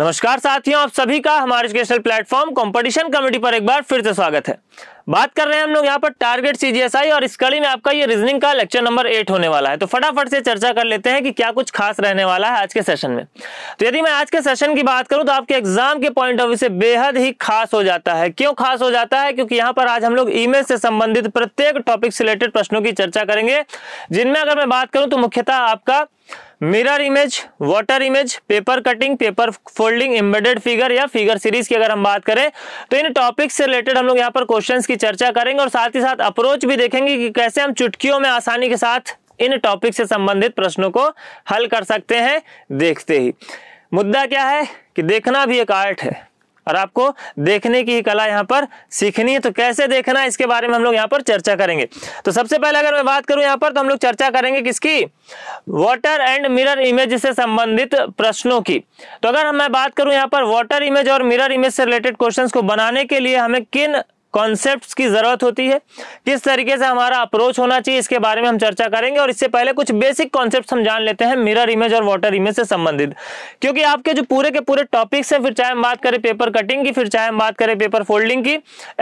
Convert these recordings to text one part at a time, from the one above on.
नमस्कार साथियों आप सभी का हमारे एजुकेशनल प्लेटफॉर्म कंपटीशन कमेटी पर एक बार फिर से स्वागत है बात कर रहे हैं हम लोग यहाँ पर टारगेट सीजीएसआई और इस कड़ी में आपका ये रीजनिंग का लेक्चर नंबर एट होने वाला है तो फटाफट से चर्चा कर लेते हैं कि क्या कुछ खास रहने वाला है आज के सेशन में तो यदि मैं आज के सेशन की बात करूं तो आपके एग्जाम के पॉइंट ऑफ व्यू से बेहद ही खास हो जाता है क्यों खास हो जाता है क्योंकि यहाँ पर आज हम लोग इमेज से संबंधित प्रत्येक टॉपिक से रिलेटेड प्रश्नों की चर्चा करेंगे जिनमें अगर मैं बात करूं तो मुख्यतः आपका mirror image water image paper cutting paper folding embedded figure या फिगर सीरीज की अगर हम बात करें तो इन टॉपिक्स से रिलेटेड हम लोग यहाँ पर क्वेश्चंस की चर्चा करेंगे और साथ ही साथ अप्रोच भी देखेंगे कि कैसे हम चुटकियों में आसानी के साथ इन टॉपिक से संबंधित प्रश्नों को हल कर सकते हैं देखते ही मुद्दा क्या है कि देखना भी एक आर्ट है और आपको देखने की ही कला यहाँ पर सीखनी है तो कैसे देखना है इसके बारे में हम लोग यहाँ पर चर्चा करेंगे तो सबसे पहले अगर मैं बात करूं यहाँ पर तो हम लोग चर्चा करेंगे किसकी वाटर एंड मिरर इमेज से संबंधित प्रश्नों की तो अगर मैं बात करूं यहाँ पर वाटर इमेज और मिरर इमेज से रिलेटेड क्वेश्चन को बनाने के लिए हमें किन कॉन्सेप्ट की जरूरत होती है किस तरीके से हमारा अप्रोच होना चाहिए इसके बारे में हम चर्चा करेंगे और इससे पहले कुछ बेसिक कॉन्सेप्ट हम जान लेते हैं मिरर इमेज और वाटर इमेज से संबंधित क्योंकि आपके जो पूरे के पूरे टॉपिक्स हैं फिर चाहे हम बात करें पेपर कटिंग की फिर चाहे हम बात करें पेपर फोल्डिंग की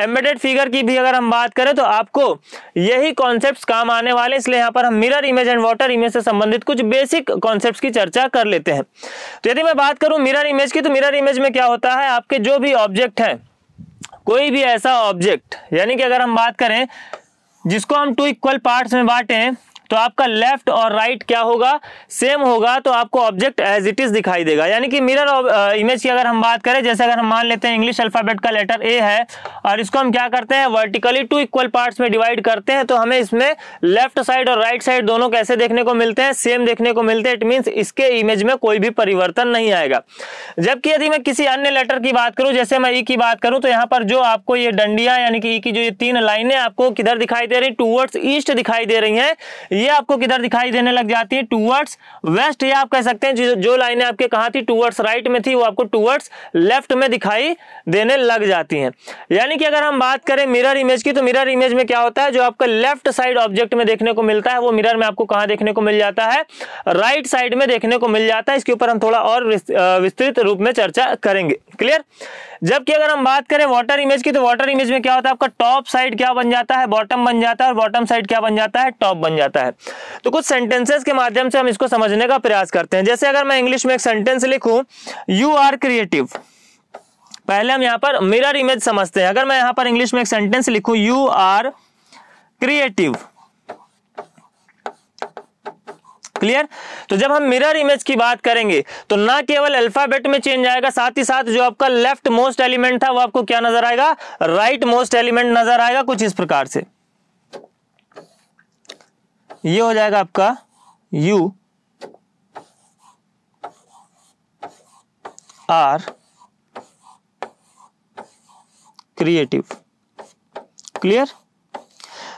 एम्बेडेड फिगर की भी अगर हम बात करें तो आपको यही कॉन्सेप्ट काम आने वाले इसलिए यहाँ पर हम mirror image and water image से संबंधित कुछ बेसिक कॉन्सेप्ट की चर्चा कर लेते हैं तो यदि मैं बात करूँ मिरर इमेज की तो मिरर इमेज में क्या होता है आपके जो भी ऑब्जेक्ट हैं कोई भी ऐसा ऑब्जेक्ट यानी कि अगर हम बात करें जिसको हम टू इक्वल पार्ट्स में बांटें तो आपका लेफ्ट और राइट क्या होगा सेम होगा तो आपको ऑब्जेक्ट एज इट इज दिखाई देगा यानी कि मिरर इमेज uh, की अगर हम बात करें जैसे अगर हम मान लेते हैं इंग्लिश अल्फाबेट का लेटर ए है और इसको हम क्या करते हैं वर्टिकली टू इक्वल पार्ट में डिवाइड करते हैं तो हमें इसमें लेफ्ट साइड और राइट साइड दोनों कैसे देखने को मिलते हैं सेम देखने को मिलते हैं इट मीन इसके इमेज में कोई भी परिवर्तन नहीं आएगा जबकि यदि मैं किसी अन्य लेटर की बात करूं जैसे मैं ई e की बात करूं तो यहाँ पर जो आपको ये डंडिया यानी कि ई e की जो ये तीन लाइनें आपको किधर दिखाई दे रही टूवर्ड्स ईस्ट दिखाई दे रही हैं ये आपको किधर दिखाई देने लग जाती है टूवर्ड्स वेस्ट ये आप कह सकते हैं जो, जो लाइनें आपके कहा थी टूवर्ड्स राइट में थी वो आपको टूवर्ड्स लेफ्ट में दिखाई देने लग जाती हैं यानी कि अगर हम बात करें मिरर इमेज की तो मिरर इमेज में क्या होता है जो आपका लेफ्ट साइड ऑब्जेक्ट में देखने को मिलता है वो मिरर में आपको कहाँ देखने को मिल जाता है राइट right साइड में देखने को मिल जाता है इसके ऊपर हम थोड़ा और विस्तृत रूप में चर्चा करेंगे क्लियर जबकि अगर हम बात करें वाटर इमेज की तो वाटर इमेज में क्या होता है आपका टॉप साइड क्या बन जाता है बॉटम बन जाता है और बॉटम साइड क्या बन जाता है टॉप बन जाता है तो कुछ सेंटेंसेस के माध्यम से हम इसको समझने का प्रयास करते हैं जैसे अगर मैं इंग्लिश में एक सेंटेंस लिखूं यू आर क्रिएटिव पहले हम यहां पर मिरर इमेज समझते हैं अगर मैं यहां पर इंग्लिश में एक सेंटेंस लिखूं यू आर क्रिएटिव क्लियर तो जब हम मिरर इमेज की बात करेंगे तो ना केवल अल्फाबेट में चेंज आएगा साथ ही साथ जो आपका लेफ्ट मोस्ट एलिमेंट था वो आपको क्या नजर आएगा राइट मोस्ट एलिमेंट नजर आएगा कुछ इस प्रकार से ये हो जाएगा आपका यू आर क्रिएटिव क्लियर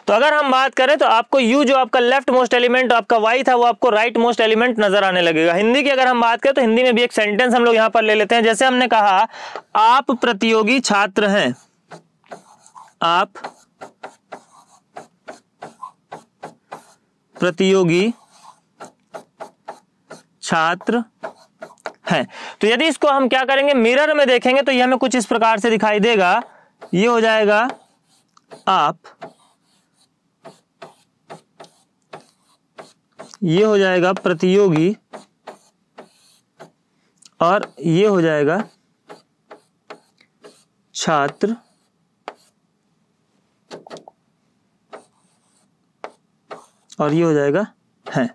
तो अगर हम बात करें तो आपको यू जो आपका लेफ्ट मोस्ट एलिमेंट आपका वाई था वो आपको राइट मोस्ट एलिमेंट नजर आने लगेगा हिंदी की अगर हम बात करें तो हिंदी में भी एक सेंटेंस हम लोग यहां पर ले लेते हैं जैसे हमने कहा आप प्रतियोगी छात्र हैं आप प्रतियोगी छात्र हैं तो यदि इसको हम क्या करेंगे मिरर में देखेंगे तो यह हमें कुछ इस प्रकार से दिखाई देगा ये हो जाएगा आप ये हो जाएगा प्रतियोगी और ये हो जाएगा छात्र और ये हो जाएगा है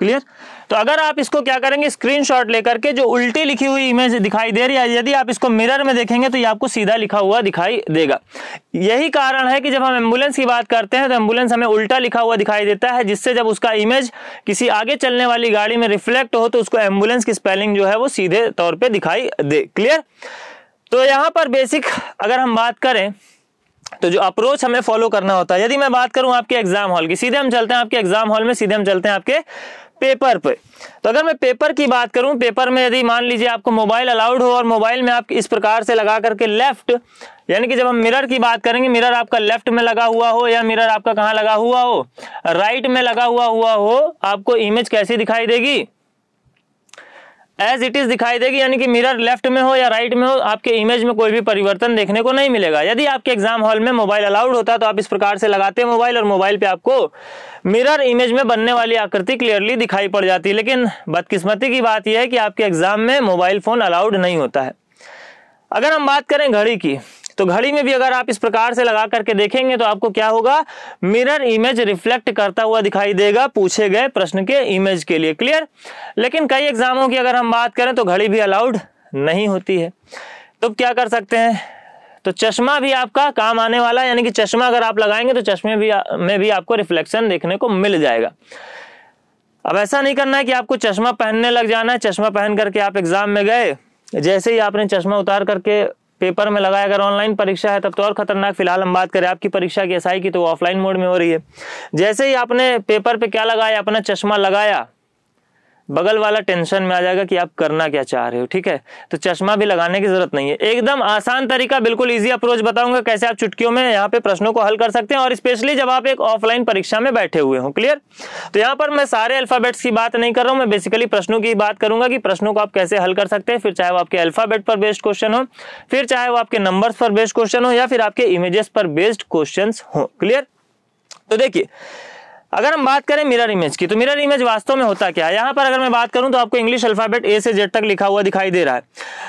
क्लियर तो अगर आप इसको क्या करेंगे स्क्रीनशॉट लेकर के जो उल्टी लिखी हुई इमेज दिखाई दे रही है यदि आप इसको मिरर में देखेंगे तो ये आपको सीधा लिखा हुआ दिखाई देगा यही कारण है कि जब हम एम्बुलेंस की बात करते हैं तो एम्बुलेंस हमें उल्टा लिखा हुआ दिखाई देता है जिससे जब उसका इमेज किसी आगे चलने वाली गाड़ी में रिफ्लेक्ट हो तो उसको एम्बुलेंस की स्पेलिंग जो है वो सीधे तौर पर दिखाई दे क्लियर तो यहाँ पर बेसिक अगर हम बात करें तो जो अप्रोच हमें फॉलो करना होता है यदि मैं बात करूं आपके एग्जाम हॉल की सीधे हम चलते हैं आपके एग्जाम हॉल में सीधे हम चलते हैं आपके पेपर पे तो अगर मैं पेपर की बात करूं पेपर में यदि मान लीजिए आपको मोबाइल अलाउड हो और मोबाइल में आप इस प्रकार से लगा करके लेफ्ट यानी कि जब हम मिरर की बात करेंगे मिरर आपका लेफ्ट में लगा हुआ हो या मिरर आपका कहाँ लगा हुआ हो राइट में लगा हुआ हुआ हो आपको इमेज कैसी दिखाई देगी एज इट इज दिखाई देगी यानी कि मिरर लेफ्ट में हो या राइट में हो आपके इमेज में कोई भी परिवर्तन देखने को नहीं मिलेगा यदि आपके एग्जाम हॉल में मोबाइल अलाउड होता है तो आप इस प्रकार से लगाते हैं मोबाइल और मोबाइल पे आपको मिरर इमेज में बनने वाली आकृति क्लियरली दिखाई पड़ जाती है लेकिन बदकिस्मती की बात यह है कि आपके एग्जाम में मोबाइल फोन अलाउड नहीं होता है अगर हम बात करें घड़ी की तो घड़ी में भी अगर आप इस प्रकार से लगा करके देखेंगे तो आपको क्या होगा मिरर इमेज रिफ्लेक्ट करता हुआ दिखाई देगा पूछे गए प्रश्न के इमेज के लिए क्लियर लेकिन कई एग्जामों की अगर हम बात करें तो घड़ी भी अलाउड नहीं होती है तो क्या कर सकते हैं तो चश्मा भी आपका काम आने वाला यानी कि चश्मा अगर आप लगाएंगे तो चश्मे भी में भी आपको रिफ्लेक्शन देखने को मिल जाएगा अब ऐसा नहीं करना है कि आपको चश्मा पहनने लग जाना है चश्मा पहन करके आप एग्जाम में गए जैसे ही आपने चश्मा उतार करके पेपर में लगाया अगर ऑनलाइन परीक्षा है तब तो और खतरनाक फिलहाल हम बात करें आपकी परीक्षा की एसआई की तो ऑफलाइन मोड में हो रही है जैसे ही आपने पेपर पे क्या लगाया अपना चश्मा लगाया बगल वाला टेंशन में आ जाएगा कि आप करना क्या चाह रहे हो ठीक है तो चश्मा भी लगाने की जरूरत नहीं है एकदम आसान तरीका बिल्कुल इजी अप्रोच बताऊंगा कैसे आप चुटकियों में यहाँ पे प्रश्नों को हल कर सकते हैं और स्पेशली जब आप एक ऑफलाइन परीक्षा में बैठे हुए हो क्लियर तो यहाँ पर मैं सारे अल्फाबेट्स की बात नहीं कर रहा हूँ मैं बेसिकली प्रश्नों की बात करूंगा कि प्रश्नों को आप कैसे हल कर सकते हैं फिर चाहे वो आपके अल्फाबेट पर बेस्ड क्वेश्चन हो फिर चाहे वो आपके नंबर पर बेस्ड क्वेश्चन हो या फिर आपके इमेजेस पर बेस्ड क्वेश्चन हो क्लियर तो देखिए अगर हम बात करें मिरर इमेज की तो मिरर इमेज वास्तव में होता क्या है यहाँ पर अगर मैं बात करूँ तो आपको इंग्लिश अल्फ़ाबेट ए से जेड तक लिखा हुआ दिखाई दे रहा है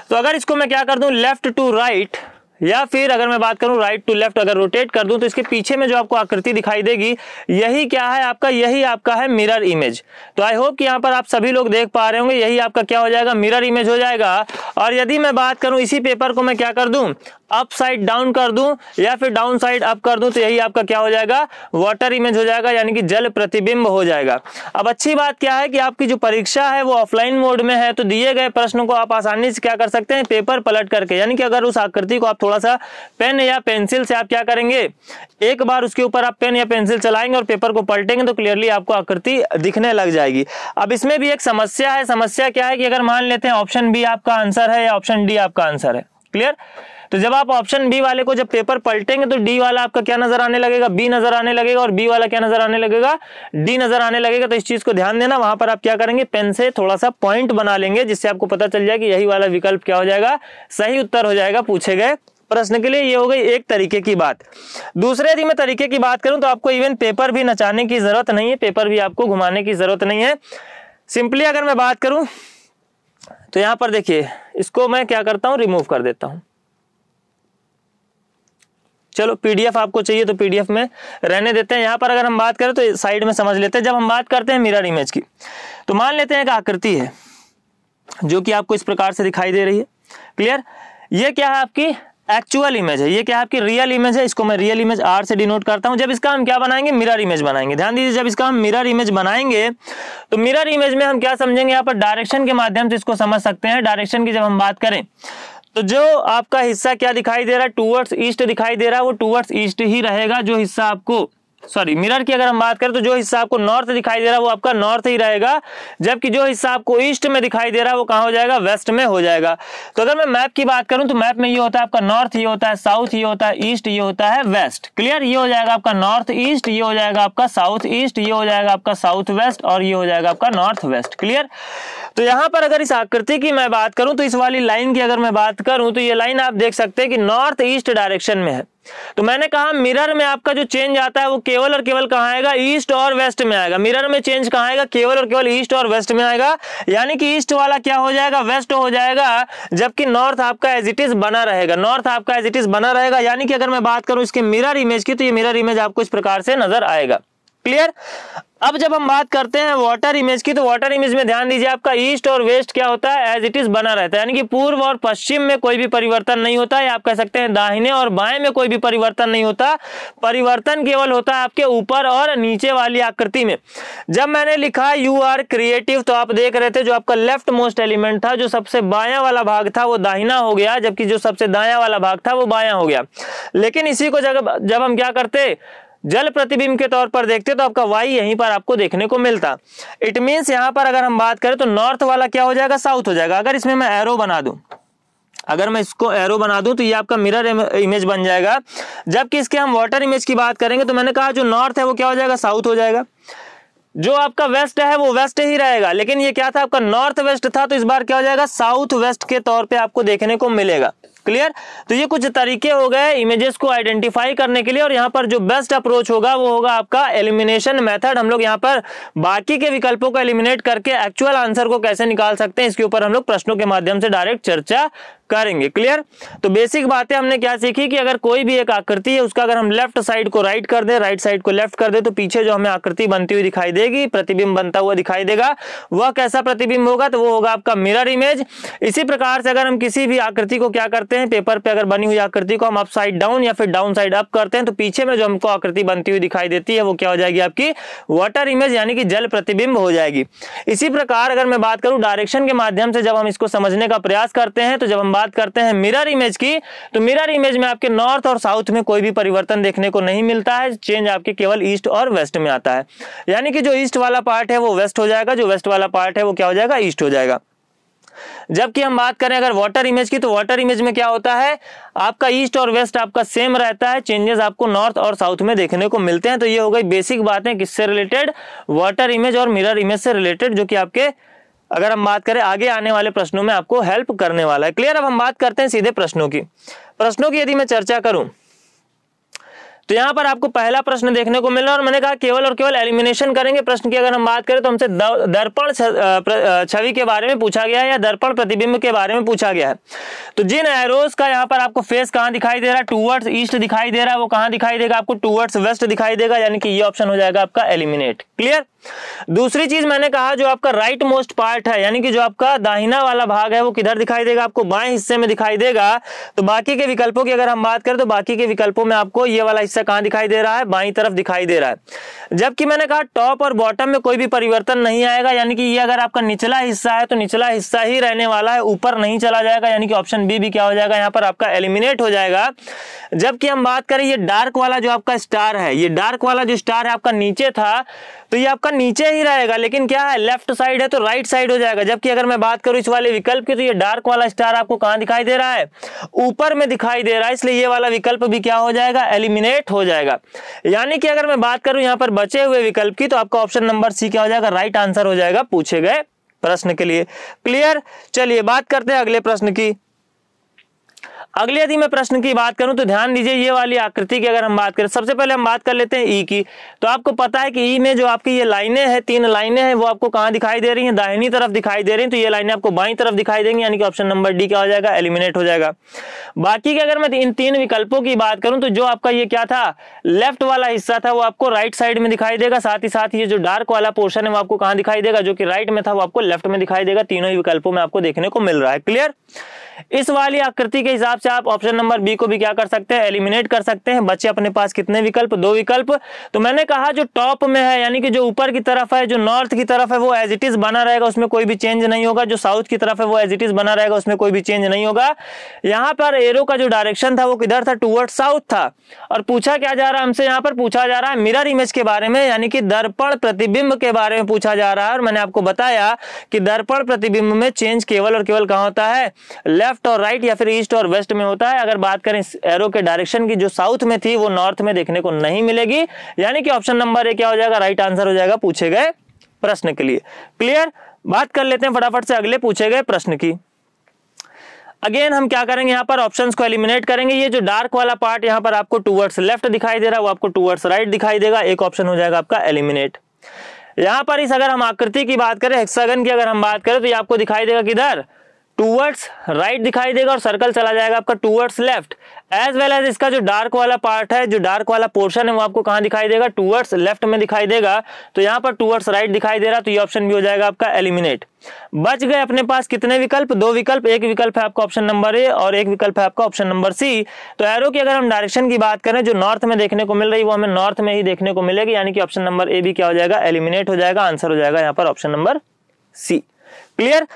तो अगर इसको मैं क्या कर दूँ लेफ्ट टू राइट या फिर अगर मैं बात करूं राइट टू लेफ्ट अगर रोटेट कर दूं तो इसके पीछे में जो आपको आकृति दिखाई देगी यही क्या है आपका यही आपका है मिरर इमेज तो आई होप कि यहाँ पर आप सभी लोग देख पा रहे होंगे यही आपका क्या हो जाएगा मिरर इमेज हो जाएगा और यदि मैं बात करूं इसी पेपर को मैं क्या कर दूं अप साइड डाउन कर दूं या फिर डाउन साइड अप कर दूं तो यही आपका क्या हो जाएगा वाटर इमेज हो जाएगा यानी कि जल प्रतिबिंब हो जाएगा अब अच्छी बात क्या है कि आपकी जो परीक्षा है वो ऑफलाइन मोड में है तो दिए गए प्रश्नों को आप आसानी से क्या कर सकते हैं पेपर पलट करके यानी कि अगर उस आकृति को आप थोड़ा सा पेन या पेंसिल से आप क्या करेंगे एक बार उसके ऊपर आप पेन या पेंसिल चलाएंगे और पेपर को पलटेंगे तो क्लियरली आपको आकृति दिखने लग जाएगी अब इसमें भी एक समस्या है समस्या क्या है कि अगर मान लेते हैं ऑप्शन बी आपका आंसर है या ऑप्शन डी आपका आंसर है क्लियर तो जब आप ऑप्शन बी वाले को जब पेपर पलटेंगे तो डी वाला आपका क्या नजर आने लगेगा बी नजर आने लगेगा और बी वाला क्या नजर आने लगेगा डी नजर आने लगेगा तो इस चीज को ध्यान देना वहां पर आप क्या करेंगे पेन से थोड़ा सा पॉइंट बना लेंगे जिससे आपको पता चल जाए कि यही वाला विकल्प क्या हो जाएगा सही उत्तर हो जाएगा पूछे गए प्रश्न के लिए ये हो गई एक तरीके की बात दूसरे यदि मैं तरीके की बात करूं तो आपको इवन पेपर भी नचाने की जरूरत नहीं है पेपर भी आपको घुमाने की जरूरत नहीं है सिंपली अगर मैं बात करूं तो यहां पर देखिए इसको मैं क्या करता हूं रिमूव कर देता हूं चलो पीडीएफ आपको चाहिए तो पीडीएफ में रहने देते हैं यहां पर अगर हम बात करें तो साइड में समझ लेते हैं जब हम बात करते हैं मिरर इमेज की तो मान लेते हैं एक आकृति है जो कि आपको इस प्रकार से दिखाई दे रही है क्लियर ये क्या है आपकी एक्चुअल इमेज है ये क्या है आपकी रियल इमेज है इसको मैं रियल इमेज आर से डिनोट करता हूं जब इसका हम क्या बनाएंगे मिरर इमेज बनाएंगे ध्यान दीजिए जब इसका हम मिरर इमेज बनाएंगे तो मिरर इमेज में हम क्या समझेंगे यहां पर डायरेक्शन के माध्यम से इसको समझ सकते हैं डायरेक्शन की जब हम बात करें तो जो आपका हिस्सा क्या दिखाई दे रहा है टूवर्ड्स ईस्ट दिखाई दे रहा है वो टूवर्ड्स ईस्ट ही रहेगा जो हिस्सा आपको सॉरी मिरर की अगर हम बात करें तो जो हिस्सा आपको नॉर्थ दिखाई दे रहा है वो आपका नॉर्थ ही रहेगा जबकि जो हिस्सा आपको ईस्ट में दिखाई दे रहा है वो कहाँ हो जाएगा वेस्ट में हो जाएगा तो अगर मैं मैप की बात करूं तो मैप में ये होता है आपका नॉर्थ ये होता है साउथ ये होता है ईस्ट ये होता है वेस्ट क्लियर ये हो जाएगा आपका नॉर्थ ईस्ट ये हो जाएगा आपका साउथ ईस्ट ये हो जाएगा आपका साउथ वेस्ट और ये हो जाएगा आपका नॉर्थ वेस्ट क्लियर तो यहाँ पर अगर इस आकृति की मैं बात करूं तो इस वाली लाइन की अगर मैं बात करूं तो ये लाइन आप देख सकते हैं कि नॉर्थ ईस्ट डायरेक्शन में है तो मैंने कहा मिरर में आपका जो चेंज आता है वो केवल और केवल कहा आएगा ईस्ट और वेस्ट में आएगा मिरर में चेंज कहा आएगा केवल और केवल ईस्ट और वेस्ट में आएगा यानी कि ईस्ट वाला क्या हो जाएगा वेस्ट हो जाएगा जबकि नॉर्थ आपका एज इट इज बना रहेगा नॉर्थ आपका एज इट इज बना रहेगा यानी कि अगर मैं बात करूं इसके मिरर इमेज की तो ये मिरर इमेज आपको इस प्रकार से नजर आएगा क्लियर अब जब हम बात करते हैं वाटर इमेज की तो वाटर इमेज में ध्यान दीजिए आपका ईस्ट और वेस्ट क्या होता है एज इट इज बना रहता है यानी कि पूर्व और पश्चिम में कोई भी परिवर्तन नहीं होता है आप कह सकते हैं दाहिने और बाएं में कोई भी परिवर्तन नहीं होता परिवर्तन केवल होता है आपके ऊपर और नीचे वाली आकृति में जब मैंने लिखा यू आर क्रिएटिव तो आप देख रहे थे जो आपका लेफ्ट मोस्ट एलिमेंट था जो सबसे बाया वाला भाग था वो दाहिना हो गया जबकि जो सबसे दाया वाला भाग था वो बाया हो गया लेकिन इसी को जब जब हम क्या करते जल प्रतिबिंब के तौर पर देखते तो आपका वाई यहीं पर आपको देखने को मिलता इट मीन्स यहां पर अगर हम बात करें तो नॉर्थ वाला क्या हो जाएगा साउथ हो जाएगा अगर इसमें मैं एरो बना दू अगर मैं इसको एरो बना दूं तो ये आपका मिरर इमेज बन जाएगा जबकि इसके हम वाटर इमेज की बात करेंगे तो मैंने कहा जो नॉर्थ है वो क्या हो जाएगा साउथ हो जाएगा जो आपका वेस्ट है वो वेस्ट ही रहेगा लेकिन ये क्या था आपका नॉर्थ वेस्ट था तो इस बार क्या हो जाएगा साउथ वेस्ट के तौर पे आपको देखने को मिलेगा क्लियर तो ये कुछ तरीके हो गए इमेजेस को आइडेंटिफाई करने के लिए और यहाँ पर जो बेस्ट अप्रोच होगा वो होगा आपका एलिमिनेशन मेथड हम लोग यहाँ पर बाकी के विकल्पों को एलिमिनेट करके एक्चुअल आंसर को कैसे निकाल सकते हैं इसके ऊपर हम लोग प्रश्नों के माध्यम से डायरेक्ट चर्चा करेंगे क्लियर तो बेसिक बातें हमने क्या सीखी कि अगर कोई भी एक आकृति है उसका अगर हम लेफ्ट साइड को राइट कर दे राइट साइड को लेफ्ट कर दे तो पीछे जो हमें आकृति बनती हुई दिखाई देगी प्रतिबिंब बनता हुआ दिखाई देगा वह कैसा प्रतिबिंब होगा तो वो होगा आपका मिरर इमेज इसी प्रकार से अगर हम किसी भी आकृति को क्या करते हैं पेपर पे अगर बनी हुई आकृति को हम अप साइड डाउन या फिर डाउन साइड अप करते हैं तो पीछे में जो हमको आकृति बनती हुई दिखाई देती है वो क्या हो जाएगी आपकी वाटर इमेज यानी कि जल प्रतिबिंब हो जाएगी इसी प्रकार अगर मैं बात करूं डायरेक्शन के माध्यम से जब हम इसको समझने का प्रयास करते हैं तो जब हम बात करते हैं मिरर इमेज की तो मिरर इमेज में आपके नॉर्थ और साउथ में कोई भी परिवर्तन देखने को नहीं मिलता है चेंज आपके केवल ईस्ट और वेस्ट में आता है यानी कि जो ईस्ट वाला पार्ट है वो वेस्ट हो जाएगा जो वेस्ट वाला पार्ट है वो क्या हो जाएगा ईस्ट हो जाएगा जबकि हम बात करें अगर वाटर इमेज की तो वाटर इमेज में क्या होता है आपका ईस्ट और वेस्ट आपका सेम रहता है चेंजेस आपको नॉर्थ और साउथ में देखने को मिलते हैं तो ये हो गई बेसिक बातें किससे रिलेटेड वाटर इमेज और मिरर इमेज से रिलेटेड जो कि आपके अगर हम बात करें आगे आने वाले प्रश्नों में आपको हेल्प करने वाला है क्लियर अब हम बात करते हैं सीधे प्रश्नों की प्रश्नों की यदि मैं चर्चा करूं तो यहां पर आपको पहला प्रश्न देखने को मिला और मैंने कहा केवल और केवल एलिमिनेशन करेंगे प्रश्न की अगर हम बात करें तो हमसे दर्पण छवि के बारे में पूछा गया है या दर्पण प्रतिबिंब के बारे में पूछा गया है तो जिन एरोज का यहाँ पर आपको फेस कहां दिखाई दे रहा है टूवर्ड्स ईस्ट दिखाई दे रहा है वो कहां दिखाई देगा आपको टूवर्ड्स वेस्ट दिखाई देगा यानी कि ये ऑप्शन हो जाएगा आपका एलिमिनेट क्लियर दूसरी चीज मैंने कहा जो आपका राइट मोस्ट पार्ट है यानी कि जो आपका दाहिना वाला भाग है वो किधर दिखाई देगा आपको बाएं हिस्से में दिखाई देगा तो बाकी के विकल्पों की अगर हम बात करें तो बाकी के विकल्पों में आपको ये वाला हिस्सा कहां दिखाई दे रहा है बाई तरफ दिखाई दे रहा है जबकि मैंने कहा टॉप और बॉटम में कोई भी परिवर्तन नहीं आएगा यानी कि ये अगर आपका निचला हिस्सा है तो निचला हिस्सा ही रहने वाला है ऊपर नहीं चला जाएगा यानी कि ऑप्शन बी भी क्या हो जाएगा यहाँ पर आपका एलिमिनेट हो जाएगा जबकि हम बात करें ये डार्क वाला जो आपका स्टार है ये डार्क वाला जो स्टार है आपका नीचे था तो ये आपका आपका नीचे ही रहेगा लेकिन क्या है लेफ्ट साइड है तो राइट साइड हो जाएगा जबकि अगर मैं बात करूं इस वाले विकल्प की तो ये डार्क वाला स्टार आपको कहां दिखाई दे रहा है ऊपर में दिखाई दे रहा है इसलिए ये वाला विकल्प भी क्या हो जाएगा एलिमिनेट हो जाएगा यानी कि अगर मैं बात करूं यहां पर बचे हुए विकल्प की तो आपका ऑप्शन नंबर सी क्या हो जाएगा राइट आंसर हो जाएगा पूछे गए प्रश्न के लिए क्लियर चलिए बात करते हैं अगले प्रश्न की अगले यदि मैं प्रश्न की बात करूं तो ध्यान दीजिए ये वाली आकृति की अगर हम बात करें सबसे पहले हम बात कर लेते हैं ई की तो आपको पता है कि ई में जो आपकी ये लाइनें हैं तीन लाइनें हैं वो आपको कहाँ दिखाई दे रही हैं दाहिनी तरफ दिखाई दे रही हैं तो ये लाइनें आपको बाई तरफ दिखाई देंगी यानी कि ऑप्शन नंबर डी क्या हो जाएगा एलिमिनेट हो जाएगा बाकी की अगर मैं इन तीन विकल्पों की बात करूं तो जो आपका ये क्या था लेफ्ट वाला हिस्सा था वो आपको राइट साइड में दिखाई देगा साथ ही साथ ये जो डार्क वाला पोर्शन है वो आपको कहाँ दिखाई देगा जो कि राइट में था वो आपको लेफ्ट में दिखाई देगा तीनों ही विकल्पों में आपको देखने को मिल रहा है क्लियर इस वाली आकृति के हिसाब से आप ऑप्शन नंबर बी को भी क्या कर सकते हैं एलिमिनेट कर सकते हैं बच्चे अपने पास कितने विकल्प दो विकल्प तो मैंने कहा जो टॉप में है यानी कि जो ऊपर की तरफ है जो नॉर्थ की तरफ है वो एज इट इज बना रहेगा उसमें कोई भी चेंज नहीं होगा जो साउथ की तरफ है वो एज इट इज बना रहेगा उसमें कोई भी चेंज नहीं होगा यहाँ पर एरो का जो डायरेक्शन था वो किधर था टूवर्ड साउथ था और पूछा क्या जा रहा है हमसे यहाँ पर पूछा जा रहा है मिरर इमेज के बारे में यानी कि दर्पण प्रतिबिंब के बारे में पूछा जा रहा है और मैंने आपको बताया कि दर्पण प्रतिबिंब में चेंज केवल और केवल कहा होता है लेफ्ट और राइट या फिर ईस्ट और वेस्ट में होता है अगर बात करें एरो के डायरेक्शन की जो साउथ में थी वो नॉर्थ में देखने को नहीं मिलेगी यानी कि ऑप्शन नंबर ए क्या हो जाएगा राइट आंसर हो जाएगा पूछे गए प्रश्न के लिए क्लियर बात कर लेते हैं फटाफट से अगले पूछे गए प्रश्न की अगेन हम क्या करेंगे यहाँ पर ऑप्शंस को एलिमिनेट करेंगे ये जो डार्क वाला पार्ट यहाँ पर आपको टूवर्ड्स लेफ्ट दिखाई दे रहा है वो आपको टूवर्ड्स राइट right दिखाई देगा एक ऑप्शन हो जाएगा आपका एलिमिनेट यहाँ पर इस अगर हम आकृति की बात करें हेक्सागन की अगर हम बात करें तो ये आपको दिखाई देगा किधर टूवर्ड्स राइट दिखाई देगा और सर्कल चला जाएगा आपका towards left as well as इसका जो डार्क वाला पार्ट है जो डार्क वाला पोर्शन है वो आपको कहां दिखाई देगा टूवर्ड्स लेफ्ट में दिखाई देगा तो यहां पर टूवर्ड्स राइट दिखाई दे रहा तो ये ऑप्शन भी हो जाएगा आपका एलिमिनेट बच गए अपने पास कितने विकल्प दो विकल्प एक विकल्प है आपका ऑप्शन नंबर ए और एक विकल्प है आपका ऑप्शन नंबर सी तो एरो की अगर हम डायरेक्शन की बात करें जो नॉर्थ में देखने को मिल रही वो हमें नॉर्थ में ही देखने को मिलेगी यानी कि ऑप्शन नंबर ए भी क्या हो जाएगा एलिमिनेट हो जाएगा आंसर हो जाएगा यहाँ पर ऑप्शन नंबर सी क्लियर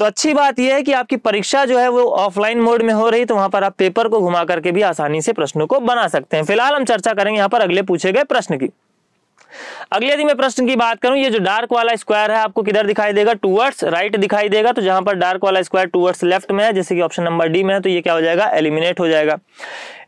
तो अच्छी बात यह है कि आपकी परीक्षा जो है वो ऑफलाइन मोड में हो रही तो वहां पर आप पेपर को घुमा करके भी आसानी से प्रश्नों को बना सकते हैं फिलहाल हम चर्चा करेंगे यहाँ पर अगले पूछे गए प्रश्न की अगले यदि मैं प्रश्न की बात करूं ये जो डार्क वाला स्क्वायर है आपको किधर दिखाई देगा टूवर्ड्स राइट दिखाई देगा तो जहां पर डार्क वाला स्क्वायर टूवर्ड्स लेफ्ट में है जैसे कि ऑप्शन नंबर डी में है तो ये क्या हो जाएगा एलिमिनेट हो जाएगा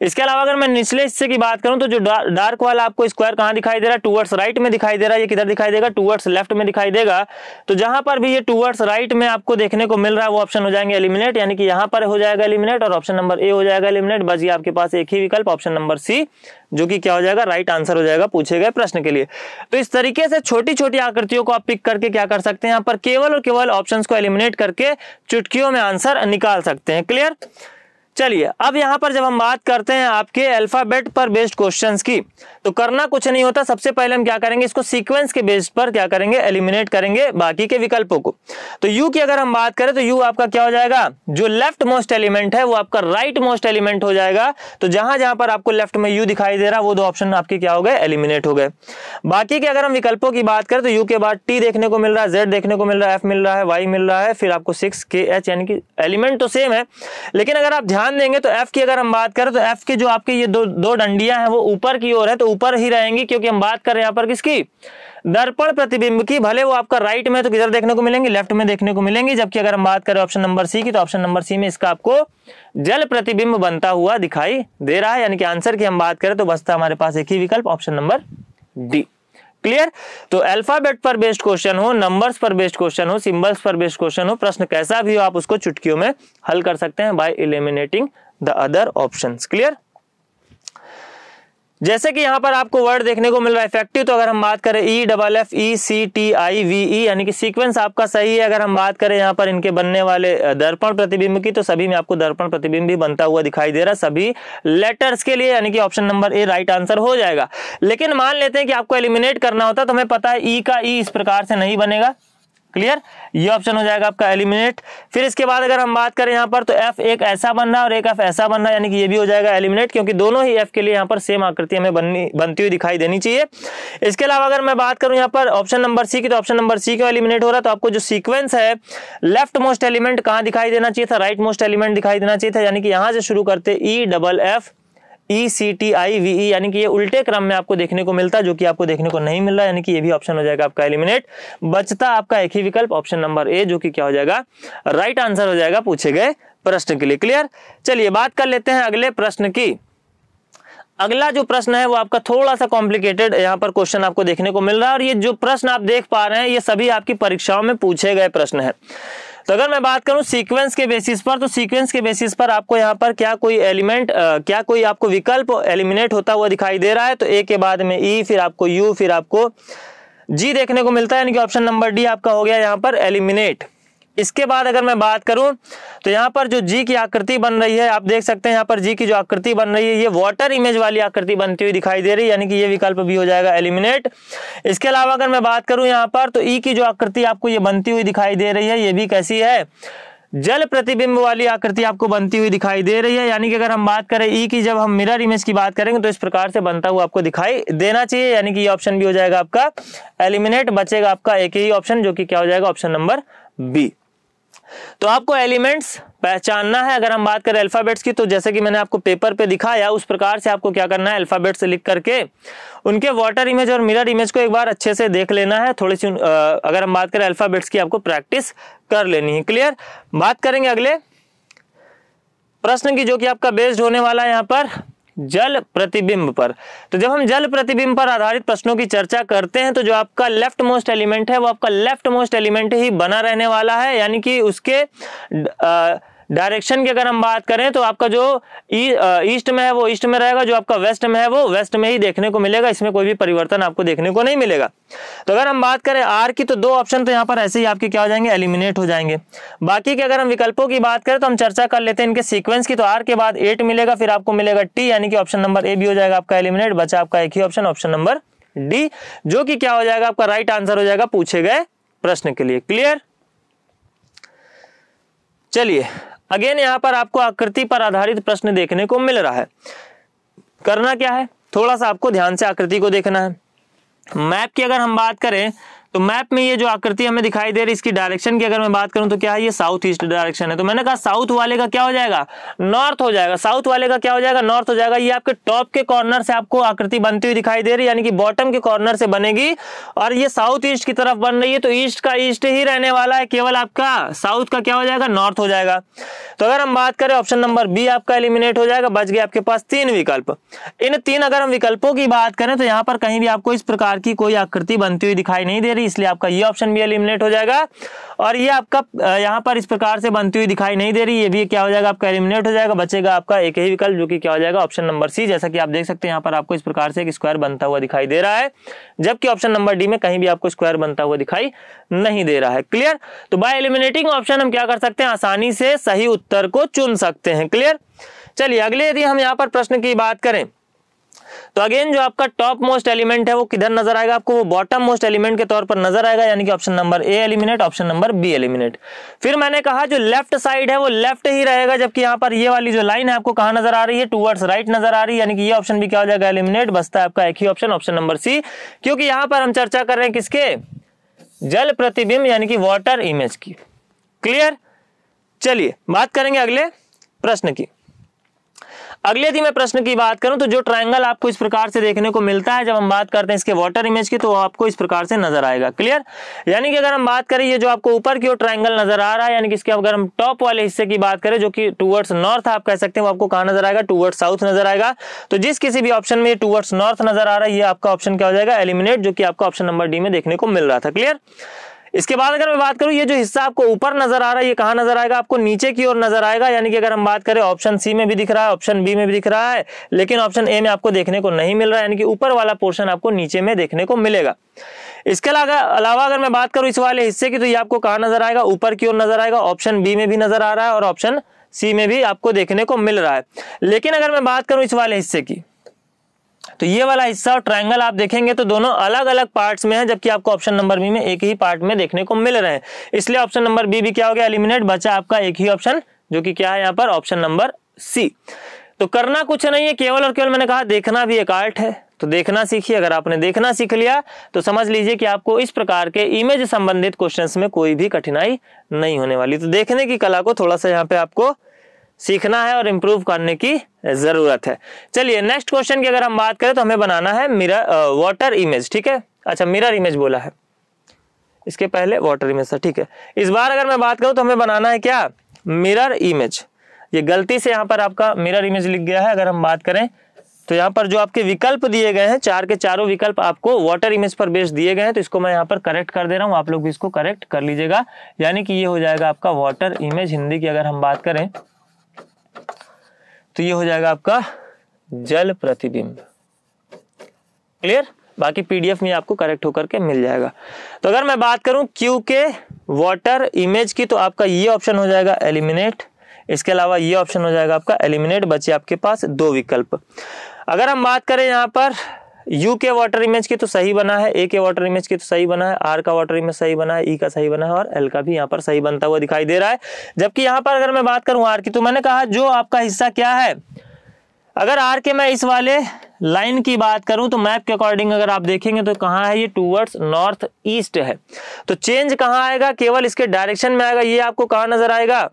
इसके अलावा अगर मैं निचले हिस्से की बात करूं तो जो डार्क वाला आपको स्क्वायर कहां दिखाई दे रहा है टूवर्ड्स राइट में दिखाई दे रहा है ये किधर दिखाई देगा टूवर्ड्स लेफ्ट में दिखाई देगा तो जहां पर भी ये टूवर्ड्स राइट में आपको देखने को मिल रहा है वो ऑप्शन हो जाएंगे एलिमिनेट यानी कि यहां पर हो जाएगा एलिमिनेट और ऑप्शन नंबर ए हो जाएगा एलिमिनेट बस ये आपके पास एक ही विकल्प ऑप्शन नंबर सी जो कि क्या हो जाएगा राइट आंसर हो जाएगा पूछे गए प्रश्न के लिए तो इस तरीके से छोटी छोटी आकृतियों को आप पिक करके क्या कर सकते हैं यहां पर केवल और केवल ऑप्शन को एलिमिनेट करके चुटकियों में आंसर निकाल सकते हैं क्लियर चलिए अब यहाँ पर जब हम बात करते हैं आपके अल्फाबेट पर बेस्ड क्वेश्चंस की तो करना कुछ नहीं होता सबसे पहले हम क्या करेंगे इसको सीक्वेंस के बेस पर क्या करेंगे एलिमिनेट करेंगे बाकी के विकल्पों को तो यू की अगर हम बात करें तो यू आपका क्या हो जाएगा जो लेफ्ट मोस्ट एलिमेंट है वो आपका राइट मोस्ट एलिमेंट हो जाएगा तो जहां जहां पर आपको लेफ्ट में यू दिखाई दे रहा वो दो ऑप्शन आपके क्या हो गए एलिमिनेट हो गए बाकी के अगर हम विकल्पों की बात करें तो यू के बाद टी देखने को मिल रहा है जेड देखने को मिल रहा है एफ मिल रहा है वाई मिल रहा है फिर आपको सिक्स के एच यानी कि एलिमेंट तो सेम है लेकिन अगर आप ध्यान ध्यान देंगे तो एफ की अगर हम बात करें तो एफ के जो आपके ये दो दो डंडियां हैं वो ऊपर की ओर है तो ऊपर ही रहेंगी क्योंकि हम बात कर रहे हैं यहाँ पर किसकी दर्पण प्रतिबिंब की भले वो आपका राइट में तो किधर देखने को मिलेंगी लेफ्ट में देखने को मिलेंगी जबकि अगर हम बात करें ऑप्शन नंबर सी की तो ऑप्शन नंबर सी में इसका आपको जल प्रतिबिंब बनता हुआ दिखाई दे रहा है यानी कि आंसर की हम बात करें तो बसता हमारे पास एक ही विकल्प ऑप्शन नंबर डी क्लियर तो अल्फाबेट पर बेस्ड क्वेश्चन हो नंबर्स पर बेस्ड क्वेश्चन हो सिंबल्स पर बेस्ड क्वेश्चन हो प्रश्न कैसा भी हो आप उसको चुटकियों में हल कर सकते हैं by eliminating the other option clear जैसे कि यहाँ पर आपको वर्ड देखने को मिल रहा है इफेक्टिव तो अगर हम बात करें E double F E C T I V E यानी कि सीक्वेंस आपका सही है अगर हम बात करें यहाँ पर इनके बनने वाले दर्पण प्रतिबिंब की तो सभी में आपको दर्पण प्रतिबिंब भी बनता हुआ दिखाई दे रहा है सभी लेटर्स के लिए यानी कि option number A right answer हो जाएगा लेकिन मान लेते हैं कि आपको एलिमिनेट करना होता तो हमें पता है ई e का ई e इस प्रकार से नहीं बनेगा क्लियर ये ऑप्शन हो जाएगा आपका एलिमिनेट फिर इसके बाद अगर हम बात करें यहाँ पर तो एफ एक ऐसा बनना है और एक एफ ऐसा बनना यानी कि ये भी हो जाएगा एलिमिनेट क्योंकि दोनों ही एफ के लिए यहाँ पर सेम आकृति हमें बननी बनती हुई दिखाई देनी चाहिए इसके अलावा अगर मैं बात करूँ यहाँ पर ऑप्शन नंबर सी की तो ऑप्शन नंबर सी क्यों एलिमिनेट हो रहा है तो आपको जो सीक्वेंस है लेफ्ट मोस्ट एलिमेंट कहाँ दिखाई देना चाहिए था राइट मोस्ट एलिमेंट दिखाई देना चाहिए था यानी कि यहाँ से शुरू करते E double F E C T I V E यानी कि ये उल्टे क्रम में आपको देखने को मिलता है जो कि आपको देखने को नहीं मिल रहा यानी कि ये भी ऑप्शन हो जाएगा आपका एलिमिनेट बचता आपका एक ही विकल्प ऑप्शन नंबर ए जो कि क्या हो जाएगा राइट आंसर हो जाएगा पूछे गए प्रश्न के लिए क्लियर चलिए बात कर लेते हैं अगले प्रश्न की अगला जो प्रश्न है वो आपका थोड़ा सा कॉम्प्लिकेटेड यहाँ पर क्वेश्चन आपको देखने को मिल रहा है और ये जो प्रश्न आप देख पा रहे हैं ये सभी आपकी परीक्षाओं में पूछे गए प्रश्न है तो अगर मैं बात करूं सीक्वेंस के बेसिस पर तो सीक्वेंस के बेसिस पर आपको यहाँ पर क्या कोई एलिमेंट क्या कोई आपको विकल्प एलिमिनेट होता हुआ दिखाई दे रहा है तो ए के बाद में ई e, फिर आपको यू फिर आपको जी देखने को मिलता है यानी कि ऑप्शन नंबर डी आपका हो गया यहाँ पर एलिमिनेट इसके बाद अगर मैं बात करूं तो यहाँ पर जो जी की आकृति बन रही है आप देख सकते हैं यहाँ पर जी की जो आकृति बन रही है ये वाटर इमेज वाली आकृति बनती हुई दिखाई दे रही है यानी कि ये विकल्प भी हो जाएगा एलिमिनेट इसके अलावा अगर मैं बात करूं यहाँ पर तो ई e की जो आकृति आपको ये बनती हुई दिखाई दे रही है ये भी कैसी है जल प्रतिबिंब वाली आकृति आपको बनती हुई दिखाई दे रही है यानी कि अगर हम बात करें ई e की जब हम मिरर इमेज की बात करेंगे तो इस प्रकार से बनता हुआ आपको दिखाई देना चाहिए यानी कि ये ऑप्शन भी हो जाएगा आपका एलिमिनेट बचेगा आपका एक ही ऑप्शन जो कि क्या हो जाएगा ऑप्शन नंबर बी तो आपको एलिमेंट्स पहचानना है अगर हम बात करें अल्फ़ाबेट्स की तो जैसे कि मैंने आपको पेपर पे दिखाया उस प्रकार से आपको क्या करना है अल्फ़ाबेट से लिख करके उनके वाटर इमेज और मिरर इमेज को एक बार अच्छे से देख लेना है थोड़ी सी अगर हम बात करें अल्फ़ाबेट्स की आपको प्रैक्टिस कर लेनी है क्लियर बात करेंगे अगले प्रश्न की जो कि आपका बेस्ड होने वाला है यहाँ पर जल प्रतिबिंब पर तो जब हम जल प्रतिबिंब पर आधारित प्रश्नों की चर्चा करते हैं तो जो आपका लेफ्ट मोस्ट एलिमेंट है वो आपका लेफ्ट मोस्ट एलिमेंट ही बना रहने वाला है यानी कि उसके आ, डायरेक्शन की अगर हम बात करें तो आपका जो ईस्ट में है वो ईस्ट में रहेगा जो आपका वेस्ट में है वो वेस्ट में ही देखने को मिलेगा इसमें कोई भी परिवर्तन आपको देखने को नहीं मिलेगा तो अगर हम बात करें आर की तो दो ऑप्शन तो यहाँ पर ऐसे ही आपके क्या हो जाएंगे एलिमिनेट हो जाएंगे बाकी के अगर हम विकल्पों की बात करें तो हम चर्चा कर लेते हैं इनके सीक्वेंस की तो आर के बाद एट मिलेगा फिर आपको मिलेगा टी यानी कि ऑप्शन नंबर ए भी हो जाएगा आपका एलिमिनेट बचा आपका एक ही ऑप्शन ऑप्शन नंबर डी जो कि क्या हो जाएगा आपका राइट आंसर हो जाएगा पूछे गए प्रश्न के लिए क्लियर चलिए अगेन यहाँ पर आपको आकृति पर आधारित प्रश्न देखने को मिल रहा है करना क्या है थोड़ा सा आपको ध्यान से आकृति को देखना है मैप की अगर हम बात करें तो मैप में ये जो आकृति हमें दिखाई दे रही इसकी डायरेक्शन की अगर मैं बात करूं तो क्या है ये साउथ ईस्ट डायरेक्शन है तो मैंने कहा साउथ वाले का क्या हो जाएगा नॉर्थ हो जाएगा साउथ वाले का क्या हो जाएगा नॉर्थ हो जाएगा ये आपके टॉप के कॉर्नर से आपको आकृति बनती हुई दिखाई दे रही है यानी कि बॉटम के कॉर्नर से बनेगी और ये साउथ ईस्ट की तरफ बन रही है तो ईस्ट का ईस्ट ही रहने वाला है केवल आपका साउथ का क्या हो जाएगा नॉर्थ हो जाएगा तो अगर हम बात करें ऑप्शन नंबर बी आपका एलिमिनेट हो जाएगा बच गए आपके पास तीन विकल्प इन तीन अगर हम विकल्पों की बात करें तो यहां पर कहीं भी आपको इस प्रकार की कोई आकृति बनती हुई दिखाई नहीं दे रही इसलिए आपका ये ऑप्शन भी एलिमिनेट हो जाएगा और ये आपका यहाँ पर इस प्रकार से बनती हुई दिखाई नहीं दे रही ये भी क्या हो जाएगा आपका एलिमिनेट हो जाएगा बचेगा आपका एक ही विकल्प जो कि क्या हो जाएगा ऑप्शन नंबर सी जैसा कि आप देख सकते हैं यहाँ पर आपको इस प्रकार से एक स्क्वायर बनता हुआ दिखाई दे रहा है जबकि ऑप्शन नंबर डी में कहीं भी आपको स्क्वायर बनता हुआ दिखाई नहीं दे रहा है क्लियर तो बाय एलिमिनेटिंग ऑप्शन हम क्या कर सकते हैं आसानी से सही उत्तर उत्तर को चुन सकते हैं क्लियर चलिए अगले यदि हम यहाँ पर प्रश्न की बात करें तो अगेन जो आपका टॉप मोस्ट एलिमेंट है वो किधर नजर आएगा आपको वो बॉटम मोस्ट एलिमेंट के तौर पर नजर आएगा यानी कि option number A eliminate option number B eliminate फिर मैंने कहा जो लेफ्ट साइड है वो लेफ्ट ही रहेगा जबकि यहां पर ये वाली जो लाइन है आपको कहां नजर आ रही है टूवर्ड्स राइट नजर आ रही है यानी कि ये ऑप्शन भी क्या हो जाएगा एलिमिनेट बसता है आपका एक ही ऑप्शन ऑप्शन नंबर सी क्योंकि यहां पर हम चर्चा कर रहे हैं किसके जल प्रतिबिंब यानी कि वॉटर इमेज की क्लियर चलिए बात करेंगे अगले प्रश्न की अगले यदि मैं प्रश्न की बात करूं तो जो ट्रायंगल आपको इस प्रकार से देखने को मिलता है जब हम बात करते हैं इसके वाटर इमेज की तो आपको इस प्रकार से नजर आएगा क्लियर यानी कि अगर हम बात करें ये जो आपको ऊपर की ओर ट्रायंगल नजर आ रहा है यानी कि इसके अगर हम टॉप वाले हिस्से की बात करें जो कि टूवर्ड्स नॉर्थ आप कह सकते हैं वो आपको कहा नजर आएगा टूवर्ड्स साउथ नजर आएगा तो जिस किसी भी ऑप्शन में टूवर्ड्स नॉर्थ नजर आ रहा है ये आपका ऑप्शन क्या हो जाएगा एलिमिनेट जो कि आपका ऑप्शन नंबर डी में देखने को मिल रहा था क्लियर इसके बाद अगर मैं बात करूं ये जो हिस्सा आपको ऊपर नजर आ रहा है ये कहां नजर आएगा आपको नीचे की ओर नजर आएगा यानी कि अगर हम बात करें ऑप्शन सी में भी दिख रहा है ऑप्शन बी में भी दिख रहा है लेकिन ऑप्शन ए में आपको देखने को नहीं मिल रहा है यानी कि ऊपर वाला पोर्शन आपको नीचे में देखने को मिलेगा इसके अलावा अगर मैं बात करूं इस वाले हिस्से की तो ये आपको कहा नजर आएगा ऊपर की ओर नजर आएगा ऑप्शन बी में भी नजर आ रहा है और ऑप्शन सी में भी आपको देखने को मिल रहा है लेकिन अगर मैं बात करूं इस वाले हिस्से की तो ये वाला हिस्सा और ट्राइंगल आप देखेंगे तो दोनों अलग अलग पार्ट्स में है जबकि आपको ऑप्शन नंबर बी में एक ही पार्ट में देखने को मिल रहे हैं इसलिए ऑप्शन नंबर बी भी क्या हो गया एलिमिनेट बचा आपका एक ही ऑप्शन जो कि क्या है यहाँ पर ऑप्शन नंबर सी तो करना कुछ नहीं है केवल और केवल मैंने कहा देखना भी एक आर्ट है तो देखना सीखिए अगर आपने देखना सीख लिया तो समझ लीजिए कि आपको इस प्रकार के इमेज संबंधित क्वेश्चंस में कोई भी कठिनाई नहीं होने वाली तो देखने की कला को थोड़ा सा यहाँ पे आपको सीखना है और इम्प्रूव करने की ज़रूरत है चलिए नेक्स्ट क्वेश्चन की अगर हम बात करें तो हमें बनाना है मिरर वाटर इमेज ठीक है अच्छा मिरर इमेज बोला है इसके पहले वाटर इमेज था ठीक है इस बार अगर मैं बात करूं तो हमें बनाना है क्या मिरर इमेज ये गलती से यहाँ पर आपका मिरर इमेज लिख गया है अगर हम बात करें तो यहाँ पर जो आपके विकल्प दिए गए हैं चार के चारों विकल्प आपको वाटर इमेज पर बेस दिए गए हैं तो इसको मैं यहाँ पर करेक्ट कर दे रहा हूँ आप लोग भी इसको करेक्ट कर लीजिएगा यानी कि ये हो जाएगा आपका वाटर इमेज हिंदी की अगर हम बात करें तो ये हो जाएगा आपका जल प्रतिबिंब क्लियर बाकी पीडीएफ में आपको करेक्ट होकर के मिल जाएगा तो अगर मैं बात करूं क्यू के वाटर इमेज की तो आपका ये ऑप्शन हो जाएगा एलिमिनेट इसके अलावा ये ऑप्शन हो जाएगा आपका एलिमिनेट बचे आपके पास दो विकल्प अगर हम बात करें यहाँ पर यू के वाटर इमेज की तो सही बना है ए के वाटर इमेज की तो सही बना है आर का वाटर इमेज सही बना है ई e का सही बना है और एल का भी यहाँ पर सही बनता हुआ दिखाई दे रहा है जबकि यहाँ पर अगर मैं बात करूँ आर की तो मैंने कहा जो आपका हिस्सा क्या है अगर आर के मैं इस वाले लाइन की बात करूं तो मैप के अकॉर्डिंग अगर आप देखेंगे तो कहाँ है ये टूवर्ड्स नॉर्थ ईस्ट है तो चेंज कहाँ आएगा केवल इसके डायरेक्शन में आएगा ये आपको कहाँ नजर आएगा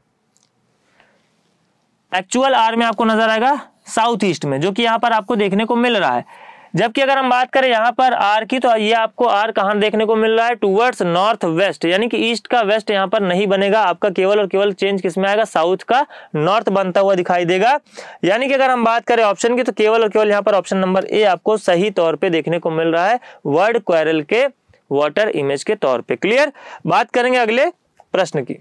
एक्चुअल आर में आपको नजर आएगा साउथ ईस्ट में जो कि यहाँ पर आपको देखने को मिल रहा है जबकि अगर हम बात करें यहाँ पर आर की तो ये आपको आर कहाँ देखने को मिल रहा है टूवर्ड्स नॉर्थ वेस्ट यानी कि ईस्ट का वेस्ट यहाँ पर नहीं बनेगा आपका केवल और केवल चेंज किसमें आएगा साउथ का नॉर्थ बनता हुआ दिखाई देगा यानी कि अगर हम बात करें ऑप्शन की तो केवल और केवल यहाँ पर ऑप्शन नंबर ए आपको सही तौर पर देखने को मिल रहा है वर्ड क्वेरल के वाटर इमेज के तौर पर क्लियर बात करेंगे अगले प्रश्न की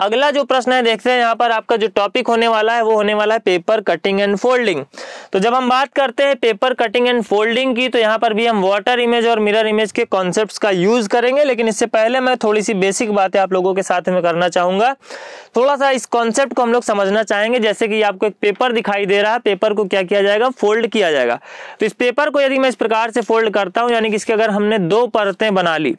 अगला जो प्रश्न है देखते हैं यहाँ पर आपका जो टॉपिक होने वाला है वो होने वाला है पेपर कटिंग एंड फोल्डिंग तो जब हम बात करते हैं पेपर कटिंग एंड फोल्डिंग की तो यहाँ पर भी हम वाटर इमेज और मिरर इमेज के कॉन्सेप्ट का यूज करेंगे लेकिन इससे पहले मैं थोड़ी सी बेसिक बातें आप लोगों के साथ में करना चाहूंगा थोड़ा सा इस कॉन्सेप्ट को हम लोग समझना चाहेंगे जैसे कि आपको एक पेपर दिखाई दे रहा है पेपर को क्या किया जाएगा फोल्ड किया जाएगा तो इस पेपर को यदि मैं इस प्रकार से फोल्ड करता हूँ यानी कि इसके अगर हमने दो परतें बना ली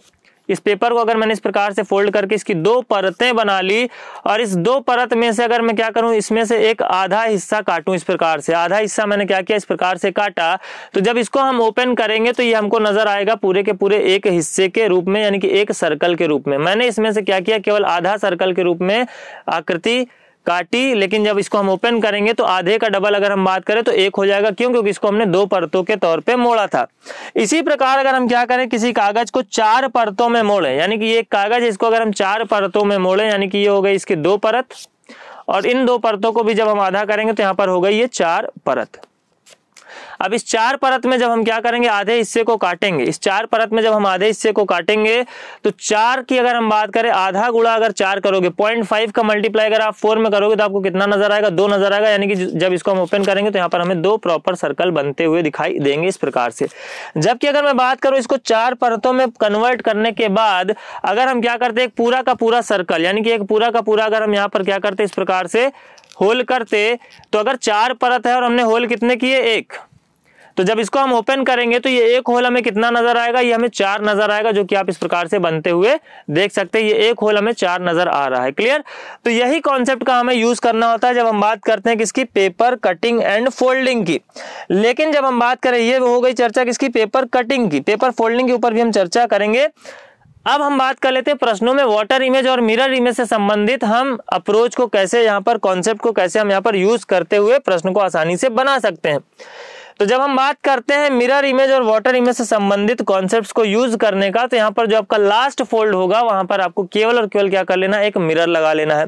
इस पेपर को अगर मैंने इस प्रकार से फोल्ड करके इसकी दो परतें बना ली और इस दो परत में से अगर मैं क्या करूं इसमें से एक आधा हिस्सा काटूं इस प्रकार से आधा हिस्सा मैंने क्या किया इस प्रकार से काटा तो जब इसको हम ओपन करेंगे तो ये हमको नजर आएगा पूरे के पूरे एक हिस्से के रूप में यानी कि एक सर्कल के रूप में मैंने इसमें से क्या किया केवल आधा सर्कल के रूप में आकृति काटी लेकिन जब इसको हम ओपन करेंगे तो आधे का डबल अगर हम बात करें तो एक हो जाएगा क्यों क्योंकि इसको हमने दो परतों के तौर पे मोड़ा था इसी प्रकार अगर हम क्या करें किसी कागज को चार परतों में मोड़े यानी कि ये कागज इसको अगर हम चार परतों में मोड़े यानी कि ये हो गई इसकी दो परत और इन दो परतों को भी जब हम आधा करेंगे तो यहाँ पर हो गई ये चार परत अब इस चार परत में जब हम क्या करेंगे आधे हिस्से को काटेंगे इस चार परत में जब हम आधे हिस्से को काटेंगे तो चार की अगर हम बात करें आधा गुड़ा अगर चार करोगे पॉइंट फाइव का मल्टीप्लाई अगर आप फोर में करोगे तो आपको कितना नजर आएगा दो नजर आएगा यानी कि जब इसको हम ओपन करेंगे तो यहाँ पर हमें दो प्रॉपर सर्कल बनते हुए दिखाई देंगे इस प्रकार से जबकि अगर मैं बात करूँ इसको चार परतों में कन्वर्ट करने के बाद अगर हम क्या करते हैं पूरा का पूरा सर्कल यानी कि एक पूरा का पूरा अगर हम यहाँ पर क्या करते इस प्रकार से होल करते तो अगर चार परत है और हमने होल कितने किए एक तो जब इसको हम ओपन करेंगे तो ये एक होल हमें कितना नजर आएगा ये हमें चार नजर आएगा जो कि आप इस प्रकार से बनते हुए देख सकते हैं ये एक होल हमें चार नजर आ रहा है क्लियर तो यही कॉन्सेप्ट का हमें यूज करना होता है जब हम बात करते हैं किसकी पेपर कटिंग एंड फोल्डिंग की लेकिन जब हम बात करें ये हो गई चर्चा किसकी पेपर कटिंग की पेपर फोल्डिंग के ऊपर भी हम चर्चा करेंगे अब हम बात कर लेते हैं प्रश्नों में वाटर इमेज और मिरर इमेज से संबंधित हम अप्रोच को कैसे यहाँ पर कॉन्सेप्ट को कैसे हम यहाँ पर यूज करते हुए प्रश्न को आसानी से बना सकते हैं तो जब हम बात करते हैं मिरर इमेज और वाटर इमेज से संबंधित कॉन्सेप्ट को यूज करने का तो यहाँ पर जो आपका लास्ट फोल्ड होगा वहां पर आपको केवल और केवल क्या कर लेना एक मिरर लगा लेना है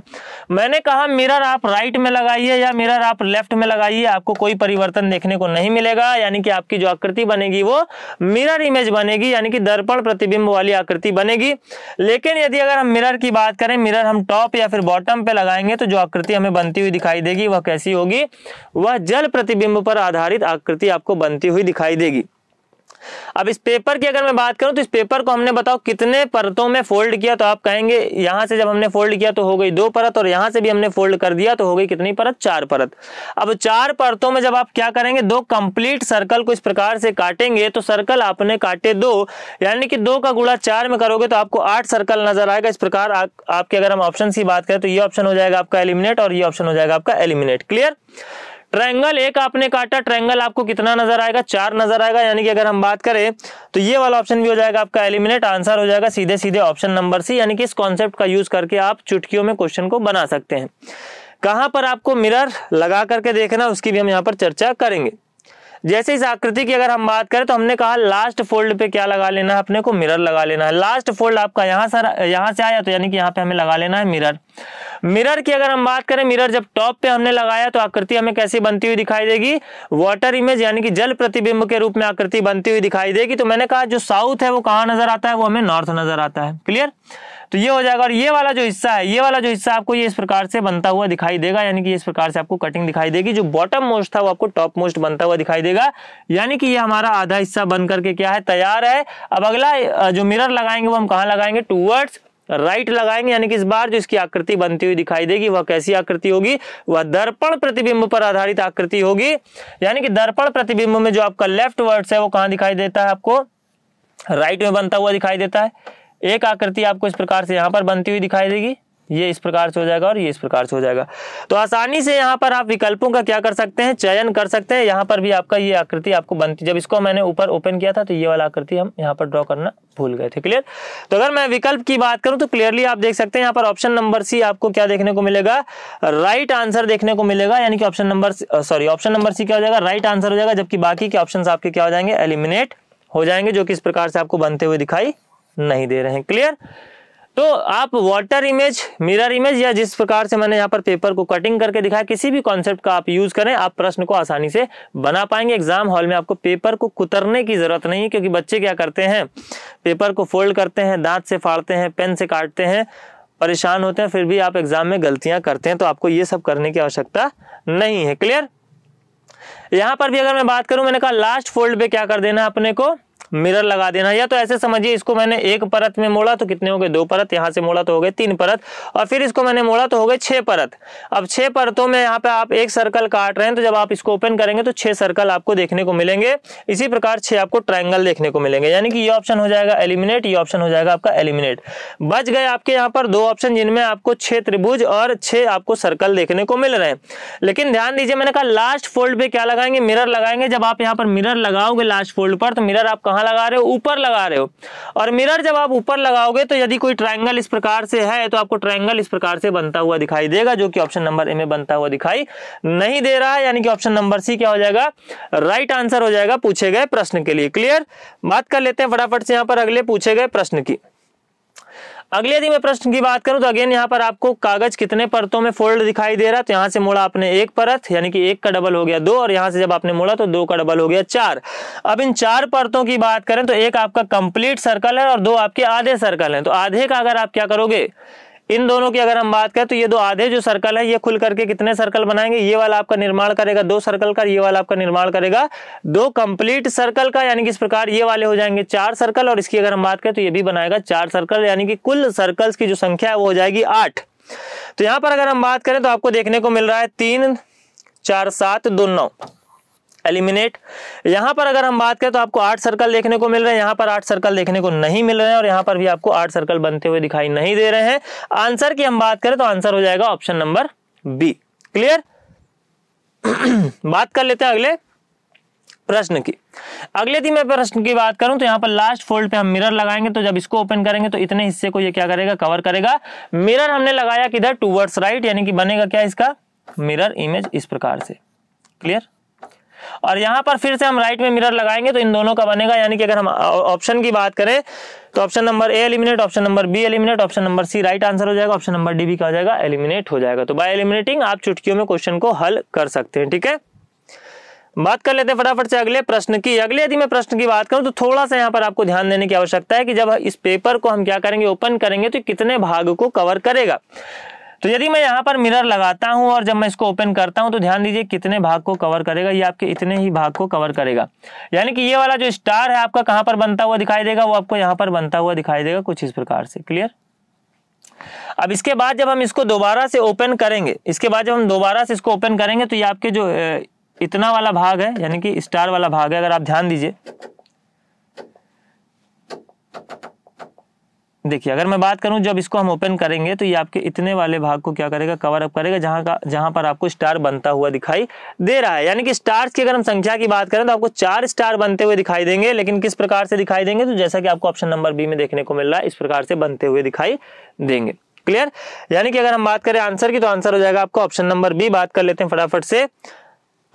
मैंने कहा मिरर आप राइट में लगाइए या मिरर आप लेफ्ट में लगाइए आपको कोई परिवर्तन देखने को नहीं मिलेगा यानी कि आपकी जो आकृति बनेगी वो मिरर इमेज बनेगी यानी कि दर्पण प्रतिबिंब वाली आकृति बनेगी लेकिन यदि अगर हम मिरर की बात करें मिरर हम टॉप या फिर बॉटम पे लगाएंगे तो जो आकृति हमें बनती हुई दिखाई देगी वह कैसी होगी वह जल प्रतिबिंब पर आधारित आकृति आकृति आपको बनती हुई दिखाई देगी अब इस पेपर की अगर मैं बात करूं तो इस पेपर को हमने बताओ कितने परतों में फोल्ड किया तो आप कहेंगे यहां से जब हमने फोल्ड किया तो हो गई दो परत और यहां से भी हमने फोल्ड कर दिया तो हो गई कितनी परत चार परत अब चार परतों में जब आप क्या करेंगे दो कंप्लीट सर्कल को इस प्रकार से काटेंगे तो सर्कल आपने काटे दो यानी कि दो का गुड़ा चार में करोगे तो आपको आठ सर्कल नजर आएगा इस प्रकार आ, आपके अगर हम ऑप्शन की बात करें तो ये ऑप्शन हो जाएगा आपका एलिमिनेट और ये ऑप्शन हो जाएगा आपका एलिमिनेट क्लियर ट्रायंगल एक आपने काटा ट्रायंगल आपको कितना नजर आएगा चार नजर आएगा यानी कि अगर हम बात करें तो ये वाला ऑप्शन भी हो जाएगा आपका एलिमिनेट आंसर हो जाएगा सीधे सीधे ऑप्शन नंबर सी यानी कि इस कॉन्सेप्ट का यूज करके आप चुटकियों में क्वेश्चन को बना सकते हैं कहां पर आपको मिरर लगा करके देखना उसकी भी हम यहाँ पर चर्चा करेंगे जैसे इस आकृति की अगर हम बात करें तो हमने कहा लास्ट फोल्ड पे क्या लगा लेना है अपने को मिरर लगा लेना है लास्ट फोल्ड आपका यहां से यहां से आया तो यानी कि यहां पे हमें लगा लेना है मिरर मिरर की अगर हम बात करें मिरर जब टॉप पे हमने लगाया तो आकृति हमें कैसी बनती हुई दिखाई देगी वाटर इमेज यानी कि जल प्रतिबिंब के रूप में आकृति बनती हुई दिखाई देगी तो मैंने कहा जो साउथ है वो कहां नजर आता है वो हमें नॉर्थ नजर आता है क्लियर तो ये हो जाएगा और ये वाला जो हिस्सा है ये वाला जो हिस्सा आपको ये इस प्रकार से बनता हुआ दिखाई देगा यानी कि इस प्रकार से आपको कटिंग दिखाई देगी जो बॉटम मोस्ट था वो आपको टॉप मोस्ट बनता हुआ दिखाई देगा यानी कि ये हमारा आधा हिस्सा बन करके क्या है तैयार है अब अगला जो मिरर लगाएंगे वो हम कहाँ लगाएंगे टूवर्ड्स राइट लगाएंगे यानी कि इस बार जो इसकी आकृति बनती हुई दिखाई देगी वह कैसी आकृति होगी वह दर्पण प्रतिबिंब पर आधारित आकृति होगी यानी कि दर्पण प्रतिबिंब में जो आपका लेफ्ट वर्ड्स है वो कहां दिखाई देता है आपको राइट में बनता हुआ दिखाई देता है एक आकृति आपको इस प्रकार से यहां पर बनती हुई दिखाई देगी ये इस प्रकार से हो जाएगा और ये इस प्रकार से हो जाएगा तो आसानी से यहाँ पर आप विकल्पों का क्या कर सकते हैं चयन कर सकते हैं यहाँ पर भी आपका ये आकृति आपको बनती जब इसको मैंने ऊपर ओपन किया था तो ये वाला आकृति हम यहाँ पर ड्रॉ करना भूल गए थे क्लियर तो अगर मैं विकल्प की बात करूं तो क्लियरली आप देख सकते हैं यहाँ पर ऑप्शन नंबर सी आपको क्या देखने को मिलेगा राइट आंसर देखने को मिलेगा यानी कि option number sorry option number C क्या हो जाएगा राइट आंसर हो जाएगा जबकि बाकी के ऑप्शन आपके क्या हो जाएंगे एलिमिनेट हो जाएंगे जो कि इस प्रकार से आपको बनते हुए दिखाई नहीं दे रहे हैं क्लियर तो आप वाटर इमेज मिरर इमेज या जिस प्रकार से मैंने यहाँ पर पेपर को कटिंग करके दिखाया किसी भी कॉन्सेप्ट का आप यूज करें आप प्रश्न को आसानी से बना पाएंगे एग्जाम हॉल में आपको पेपर को कुतरने की जरूरत नहीं है क्योंकि बच्चे क्या करते हैं पेपर को फोल्ड करते हैं दांत से फाड़ते हैं पेन से काटते हैं परेशान होते हैं फिर भी आप एग्जाम में गलतियां करते हैं तो आपको ये सब करने की आवश्यकता नहीं है क्लियर यहां पर भी अगर मैं बात करूं मैंने कहा लास्ट फोल्ड पे क्या कर देना अपने को मिरर लगा देना या तो ऐसे समझिए इसको मैंने एक परत में मोड़ा तो कितने हो गए दो परत यहाँ से मोड़ा तो हो गए तीन परत और फिर इसको मैंने मोड़ा तो हो गए छह परत अब छह परतों में यहाँ पे आप एक सर्कल काट रहे हैं तो जब आप इसको ओपन करेंगे तो छह सर्कल आपको देखने को मिलेंगे इसी प्रकार छह आपको ट्राइंगल देखने को मिलेंगे यानी कि ये ऑप्शन हो जाएगा एलिमिनेट ये ऑप्शन हो जाएगा आपका एलिमिनेट बच गए आपके यहाँ पर दो ऑप्शन जिनमें आपको छह त्रिभुज और छह आपको सर्कल देखने को मिल रहे हैं लेकिन ध्यान दीजिए मैंने कहा लास्ट फोल्ड पे क्या लगाएंगे मिरर लगाएंगे जब आप यहाँ पर मिरर लगाओगे लास्ट फोल्ड पर तो मिरर आप कहाँ कहाँ लगा रहे हो ऊपर लगा रहे हो और मिरर जब आप ऊपर लगाओगे तो यदि कोई ट्राइंगल इस प्रकार से है तो आपको ट्राइंगल इस प्रकार से बनता हुआ दिखाई देगा जो कि ऑप्शन नंबर ए में बनता हुआ दिखाई नहीं दे रहा है यानी कि ऑप्शन नंबर सी क्या हो जाएगा राइट आंसर हो जाएगा पूछे गए प्रश्न के लिए क्लियर बात कर लेते हैं फटाफट से यहाँ पर अगले पूछे गए प्रश्न की अगले यदि मैं प्रश्न की बात करूं तो अगेन यहाँ पर आपको कागज कितने परतों में फोल्ड दिखाई दे रहा है तो यहाँ से मोड़ा आपने एक परत यानी कि एक का डबल हो गया दो और यहाँ से जब आपने मोड़ा तो दो का डबल हो गया चार अब इन चार परतों की बात करें तो एक आपका कंप्लीट सर्कल है और दो आपके आधे सर्कल है तो आधे का अगर आप क्या करोगे इन दोनों की अगर हम बात करें तो ये दो आधे जो सर्कल है ये खुल करके कितने सर्कल बनाएंगे ये वाला आपका निर्माण करेगा दो सर्कल का ये वाला आपका निर्माण करेगा दो कंप्लीट सर्कल का यानी कि इस प्रकार ये वाले हो जाएंगे चार सर्कल और इसकी अगर हम बात करें तो ये भी बनाएगा चार सर्कल यानी कि कुल सर्कल्स की जो संख्या है वो हो जाएगी आठ तो यहां पर अगर हम बात करें तो आपको देखने को मिल रहा है तीन चार सात दो नौ एलिमिनेट यहां पर अगर हम बात करें तो आपको आठ सर्कल देखने को मिल रहे हैं यहां पर आठ सर्कल देखने को नहीं मिल रहे हैं और यहां पर भी आपको आठ सर्कल बनते हुए दिखाई नहीं दे रहे हैं आंसर की हम बात करें तो आंसर हो जाएगा ऑप्शन नंबर बी क्लियर बात कर लेते हैं अगले प्रश्न की अगले दिन मैं प्रश्न की बात करूं तो यहां पर लास्ट फोल्ड पे हम मिरर लगाएंगे तो जब इसको ओपन करेंगे तो इतने हिस्से को ये क्या करेगा कवर करेगा मिरर हमने लगाया किधर टूवर्ड्स राइट यानी कि बनेगा क्या इसका मिरर इमेज इस प्रकार से क्लियर और यहां पर फिर से हम राइट में मिरर लगाएंगे तो इन दोनों का बनेगा यानी कि अगर हम ऑप्शन की बात करें तो option number A eliminate option number B eliminate option number C right answer हो जाएगा ऑप्शन नंबर डी भी क्या हो जाएगा एलिमिनेट हो जाएगा तो बाय एलिमिनेटिंग आप चुटकियों में क्वेश्चन को हल कर सकते हैं ठीक है बात कर लेते हैं फटाफट से अगले प्रश्न की अगले यदि मैं प्रश्न की बात करूं तो थोड़ा सा यहाँ पर आपको ध्यान देने की आवश्यकता है कि जब इस पेपर को हम क्या करेंगे ओपन करेंगे तो कितने भाग को कवर करेगा तो यदि मैं यहाँ पर मिरर लगाता हूँ और जब मैं इसको ओपन करता हूँ तो ध्यान दीजिए कितने भाग को कवर करेगा ये आपके इतने ही भाग को कवर करेगा यानी कि ये वाला जो स्टार है आपका कहाँ पर बनता हुआ दिखाई देगा वो आपको यहाँ पर बनता हुआ दिखाई देगा कुछ इस प्रकार से क्लियर अब इसके बाद जब हम इसको दोबारा से ओपन करेंगे इसके बाद जब हम दोबारा से इसको ओपन करेंगे तो ये आपके जो इतना वाला भाग है यानी कि स्टार वाला भाग है अगर आप ध्यान दीजिए देखिए अगर मैं बात करूं जब इसको हम ओपन करेंगे तो ये आपके इतने वाले भाग को क्या करेगा कवर अप करेगा जहां का जहां पर आपको स्टार बनता हुआ दिखाई दे रहा है यानी कि स्टार्स की अगर हम संख्या की बात करें तो आपको चार स्टार बनते हुए दिखाई देंगे लेकिन किस प्रकार से दिखाई देंगे तो जैसा कि आपको ऑप्शन नंबर बी में देखने को मिल रहा है इस प्रकार से बनते हुए दिखाई देंगे क्लियर यानी कि अगर हम बात करें आंसर की तो आंसर हो जाएगा आपको ऑप्शन नंबर बी बात कर लेते हैं फटाफट से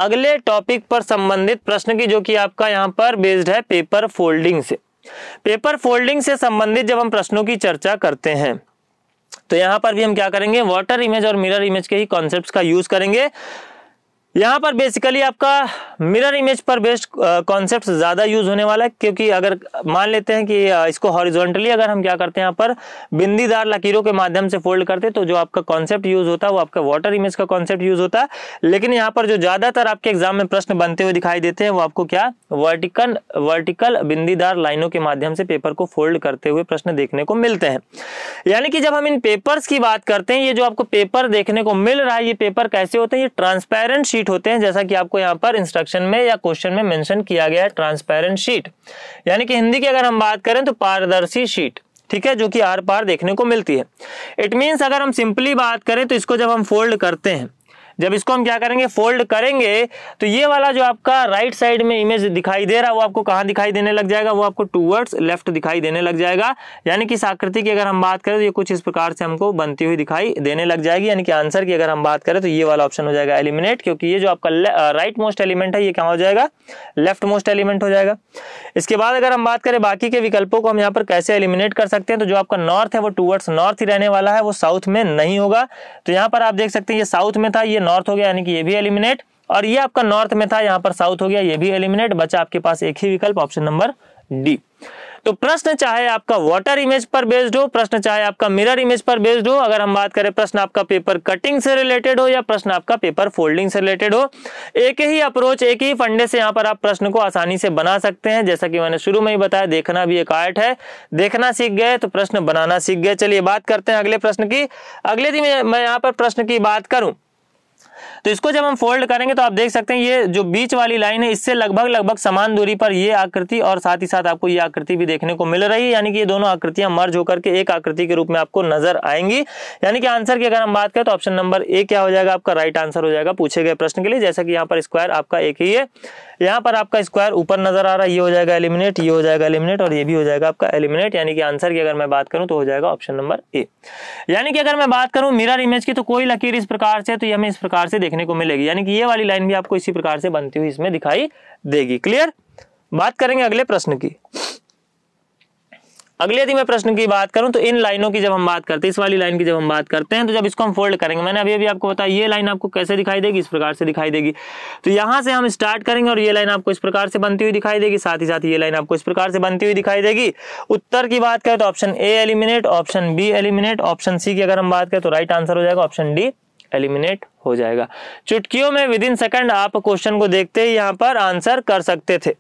अगले टॉपिक पर संबंधित प्रश्न की जो कि आपका यहाँ पर बेस्ड है पेपर फोल्डिंग से पेपर फोल्डिंग से संबंधित जब हम प्रश्नों की चर्चा करते हैं तो यहां पर भी हम क्या करेंगे वाटर इमेज और मिरर इमेज के ही कॉन्सेप्ट का यूज करेंगे यहाँ पर बेसिकली आपका मिरर इमेज पर बेस्ड कॉन्सेप्ट uh, ज़्यादा यूज होने वाला है क्योंकि अगर मान लेते हैं कि uh, इसको हॉरिजॉन्टली अगर हम क्या करते हैं यहाँ पर बिंदीदार लकीरों के माध्यम से फोल्ड करते हैं तो जो आपका कॉन्सेप्ट यूज होता है वो आपका वाटर इमेज का कॉन्सेप्ट यूज होता है लेकिन यहाँ पर जो ज़्यादातर आपके एग्जाम में प्रश्न बनते हुए दिखाई देते हैं वो आपको क्या वर्टिकल वर्टिकल बिंदीदार लाइनों के माध्यम से पेपर को फोल्ड करते हुए प्रश्न देखने को मिलते हैं यानी कि जब हम इन पेपर्स की बात करते हैं ये जो आपको पेपर देखने को मिल रहा है ये पेपर कैसे होते हैं ये ट्रांसपेरेंट शीट शीट होते हैं जैसा कि आपको यहाँ पर इंस्ट्रक्शन में या क्वेश्चन में मेंशन किया गया है ट्रांसपेरेंट शीट यानी कि हिंदी की अगर हम बात करें तो पारदर्शी शीट ठीक है जो कि आर पार देखने को मिलती है इट मीन्स अगर हम सिंपली बात करें तो इसको जब हम फोल्ड करते हैं जब इसको हम क्या करेंगे फोल्ड करेंगे तो ये वाला जो आपका राइट साइड में इमेज दिखाई दे रहा है वो आपको कहाँ दिखाई देने लग जाएगा वो आपको टूवर्ड्स लेफ्ट दिखाई देने लग जाएगा यानी कि इस आकृति की अगर हम बात करें तो ये कुछ इस प्रकार से हमको बनती हुई दिखाई देने लग जाएगी यानी कि आंसर की अगर हम बात करें तो ये वाला ऑप्शन हो जाएगा एलिमिनेट क्योंकि ये जो आपका राइट मोस्ट एलिमेंट है ये क्या हो जाएगा लेफ्ट मोस्ट एलिमेंट हो जाएगा इसके बाद अगर हम बात करें बाकी के विकल्पों को हम यहाँ पर कैसे एलिमिनेट कर सकते हैं तो जो आपका नॉर्थ है वो टूवर्ड्स नॉर्थ ही रहने वाला है वो साउथ में नहीं होगा तो यहाँ पर आप देख सकते हैं ये साउथ में था ये नॉर्थ हो गया यानी कि ये भी एलिमिनेट और ये आपका नॉर्थ में था यहाँ पर साउथ हो गया ये भी एलिमिनेट बचा आपके पास एक ही विकल्प ऑप्शन नंबर डी तो प्रश्न चाहे आपका वाटर इमेज पर बेस्ड हो प्रश्न चाहे आपका मिरर इमेज पर बेस्ड हो अगर हम बात करें प्रश्न आपका पेपर कटिंग से रिलेटेड हो या प्रश्न आपका पेपर फोल्डिंग से रिलेटेड हो एक ही अप्रोच एक ही फंडे से यहाँ पर आप प्रश्न को आसानी से बना सकते हैं जैसा कि मैंने शुरू में ही बताया देखना भी एक आर्ट है देखना सीख गए तो प्रश्न बनाना सीख गए चलिए बात करते हैं अगले प्रश्न की अगले दिन मैं यहाँ पर प्रश्न की बात करूं तो इसको जब हम फोल्ड करेंगे तो आप देख सकते हैं ये जो बीच वाली लाइन है इससे लगभग लगभग समान दूरी पर ये आकृति और साथ ही साथ आपको ये आकृति भी देखने को मिल रही है यानी कि ये दोनों आकृतियां मर्ज होकर के एक आकृति के रूप में आपको नजर आएंगी यानी कि आंसर की अगर हम बात करें तो ऑप्शन नंबर ए क्या हो जाएगा आपका राइट आंसर हो जाएगा पूछे गए प्रश्न के लिए जैसा कि यहाँ पर स्क्वायर आपका एक ही है यहाँ पर आपका स्क्वायर ऊपर नजर आ रहा है ये हो जाएगा एलिमिनेट ये हो जाएगा एलिमिनेट और ये भी हो जाएगा आपका एलिमिनेट यानी कि आंसर की अगर मैं बात करूँ तो हो जाएगा ऑप्शन नंबर ए यानी कि अगर मैं बात करूँ मिरर इमेज की तो कोई लकीर इस प्रकार से तो ये हमें इस प्रकार से देखने को मिलेगी यानी कि ये वाली लाइन भी आपको इसी प्रकार से बनती हुई इसमें दिखाई देगी क्लियर बात करेंगे अगले प्रश्न की अगले यदि मैं प्रश्न की बात करूं तो इन लाइनों की जब हम बात करते हैं इस वाली लाइन की जब हम बात करते हैं तो जब इसको हम फोल्ड करेंगे मैंने अभी अभी आपको बताया ये लाइन आपको कैसे दिखाई देगी इस प्रकार से दिखाई देगी तो यहाँ से हम स्टार्ट करेंगे और ये लाइन आपको इस प्रकार से बनती हुई दिखाई देगी साथ ही साथ ये लाइन आपको इस प्रकार से बनती हुई दिखाई देगी उत्तर की बात करें तो option A eliminate option B eliminate option C की अगर हम बात करें तो राइट आंसर हो जाएगा ऑप्शन डी एलिमिनेट हो जाएगा चुटकियों में विद इन सेकंड आप क्वेश्चन को देखते ही यहां पर आंसर कर सकते थे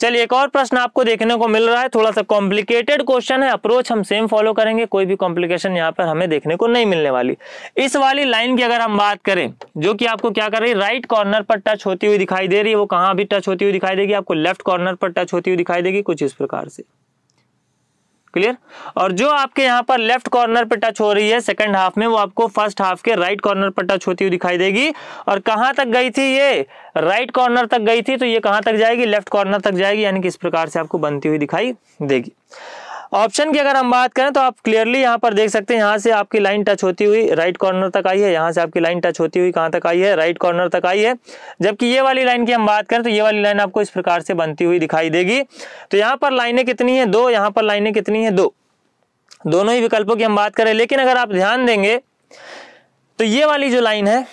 चलिए एक और प्रश्न आपको देखने को मिल रहा है थोड़ा सा कॉम्प्लिकेटेड क्वेश्चन है अप्रोच हम सेम फॉलो करेंगे कोई भी कॉम्प्लिकेशन यहाँ पर हमें देखने को नहीं मिलने वाली इस वाली लाइन की अगर हम बात करें जो कि आपको क्या कर रही है राइट कॉर्नर पर टच होती हुई दिखाई दे रही है वो कहाँ भी टच होती हुई दिखाई देगी आपको लेफ्ट कॉर्नर पर टच होती हुई दिखाई देगी कुछ इस प्रकार से क्लियर और जो आपके यहाँ पर लेफ्ट कॉर्नर पर टच हो रही है सेकंड हाफ में वो आपको फर्स्ट हाफ के राइट कॉर्नर पर टच होती हुई दिखाई देगी और कहां तक गई थी ये राइट कॉर्नर तक गई थी तो ये कहां तक जाएगी लेफ्ट कॉर्नर तक जाएगी यानी कि इस प्रकार से आपको बनती हुई दिखाई देगी ऑप्शन की अगर हम बात करें तो आप क्लियरली यहाँ पर देख सकते हैं यहाँ से आपकी लाइन टच होती हुई राइट कॉर्नर तक आई है यहाँ से आपकी लाइन टच होती हुई कहाँ तक आई है राइट कॉर्नर तक आई है जबकि ये वाली लाइन की हम बात करें तो ये वाली लाइन आपको इस प्रकार से बनती हुई दिखाई देगी तो यहाँ पर लाइनें कितनी है दो यहाँ पर लाइने कितनी है दो दोनों ही विकल्पों की हम बात करें लेकिन अगर आप ध्यान देंगे तो ये वाली जो लाइन है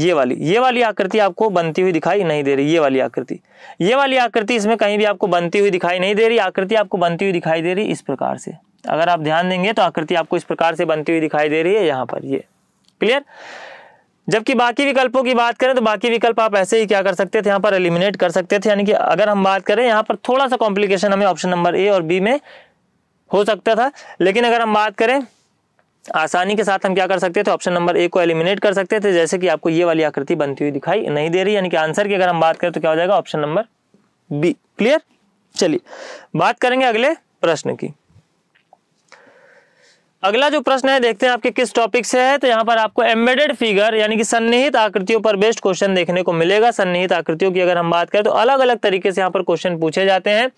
ये वाली ये वाली आकृति आपको बनती हुई दिखाई नहीं दे रही ये वाली आकृति ये वाली आकृति इसमें कहीं भी आपको बनती हुई दिखाई नहीं दे रही आकृति आपको बनती हुई दिखाई दे रही इस प्रकार से अगर आप ध्यान देंगे तो आकृति आपको इस प्रकार से बनती हुई दिखाई दे रही है यहाँ पर ये क्लियर जबकि बाकी विकल्पों की बात करें तो बाकी विकल्प आप ऐसे ही क्या कर सकते थे यहाँ पर एलिमिनेट कर सकते थे यानी कि अगर हम बात करें यहाँ पर थोड़ा सा कॉम्प्लिकेशन हमें ऑप्शन नंबर ए और बी में हो सकता था लेकिन अगर हम बात करें आसानी के साथ हम क्या कर सकते थे ऑप्शन नंबर ए को एलिमिनेट कर सकते थे जैसे कि आपको ये वाली आकृति बनती हुई दिखाई नहीं दे रही यानी कि आंसर की अगर हम बात करें तो क्या हो जाएगा ऑप्शन नंबर बी क्लियर चलिए बात करेंगे अगले प्रश्न की अगला जो प्रश्न है देखते हैं आपके किस टॉपिक से है तो यहाँ पर आपको एम्बेडेड फिगर यानी कि सन्निहित आकृतियों पर बेस्ट क्वेश्चन देखने को मिलेगा सन्निहित आकृतियों की अगर हम बात करें तो अलग अलग तरीके से यहाँ पर क्वेश्चन पूछे जाते हैं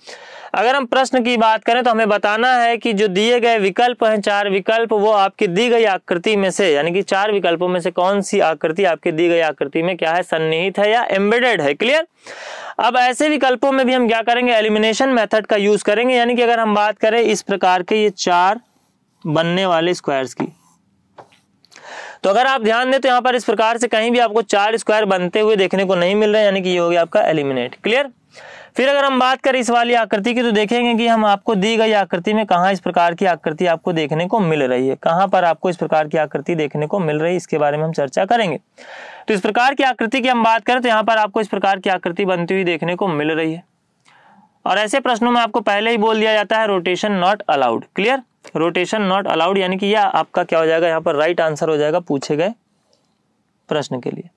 अगर हम प्रश्न की बात करें तो हमें बताना है कि जो दिए गए विकल्प हैं चार विकल्प वो आपकी दी गई आकृति में से यानी कि चार विकल्पों में से कौन सी आकृति आपकी दी गई आकृति में क्या है सन्निहित है या एम्बेडेड है क्लियर अब ऐसे विकल्पों में भी हम क्या करेंगे एलिमिनेशन मेथड का यूज करेंगे यानी कि अगर हम बात करें इस प्रकार के ये चार बनने वाले स्क्वायर्स की तो अगर आप ध्यान दें तो यहां पर इस प्रकार से कहीं भी आपको चार स्क्वायर बनते हुए देखने को नहीं मिल रहे यानी कि ये हो गया आपका एलिमिनेट क्लियर फिर अगर हम बात करें इस वाली आकृति की तो देखेंगे कि हम आपको दी गई आकृति में कहा इस प्रकार की आकृति आपको देखने को मिल रही है कहां पर आपको इस प्रकार की आकृति देखने को मिल रही है इसके बारे में हम चर्चा करेंगे तो इस प्रकार की आकृति की हम बात करें तो यहाँ पर आपको इस प्रकार की आकृति बनती हुई देखने को मिल रही है और ऐसे प्रश्नों में आपको पहले ही बोल दिया जाता है rotation not allowed clear rotation not allowed यानी कि यह आपका क्या हो जाएगा यहाँ पर राइट आंसर हो जाएगा पूछे गए प्रश्न के लिए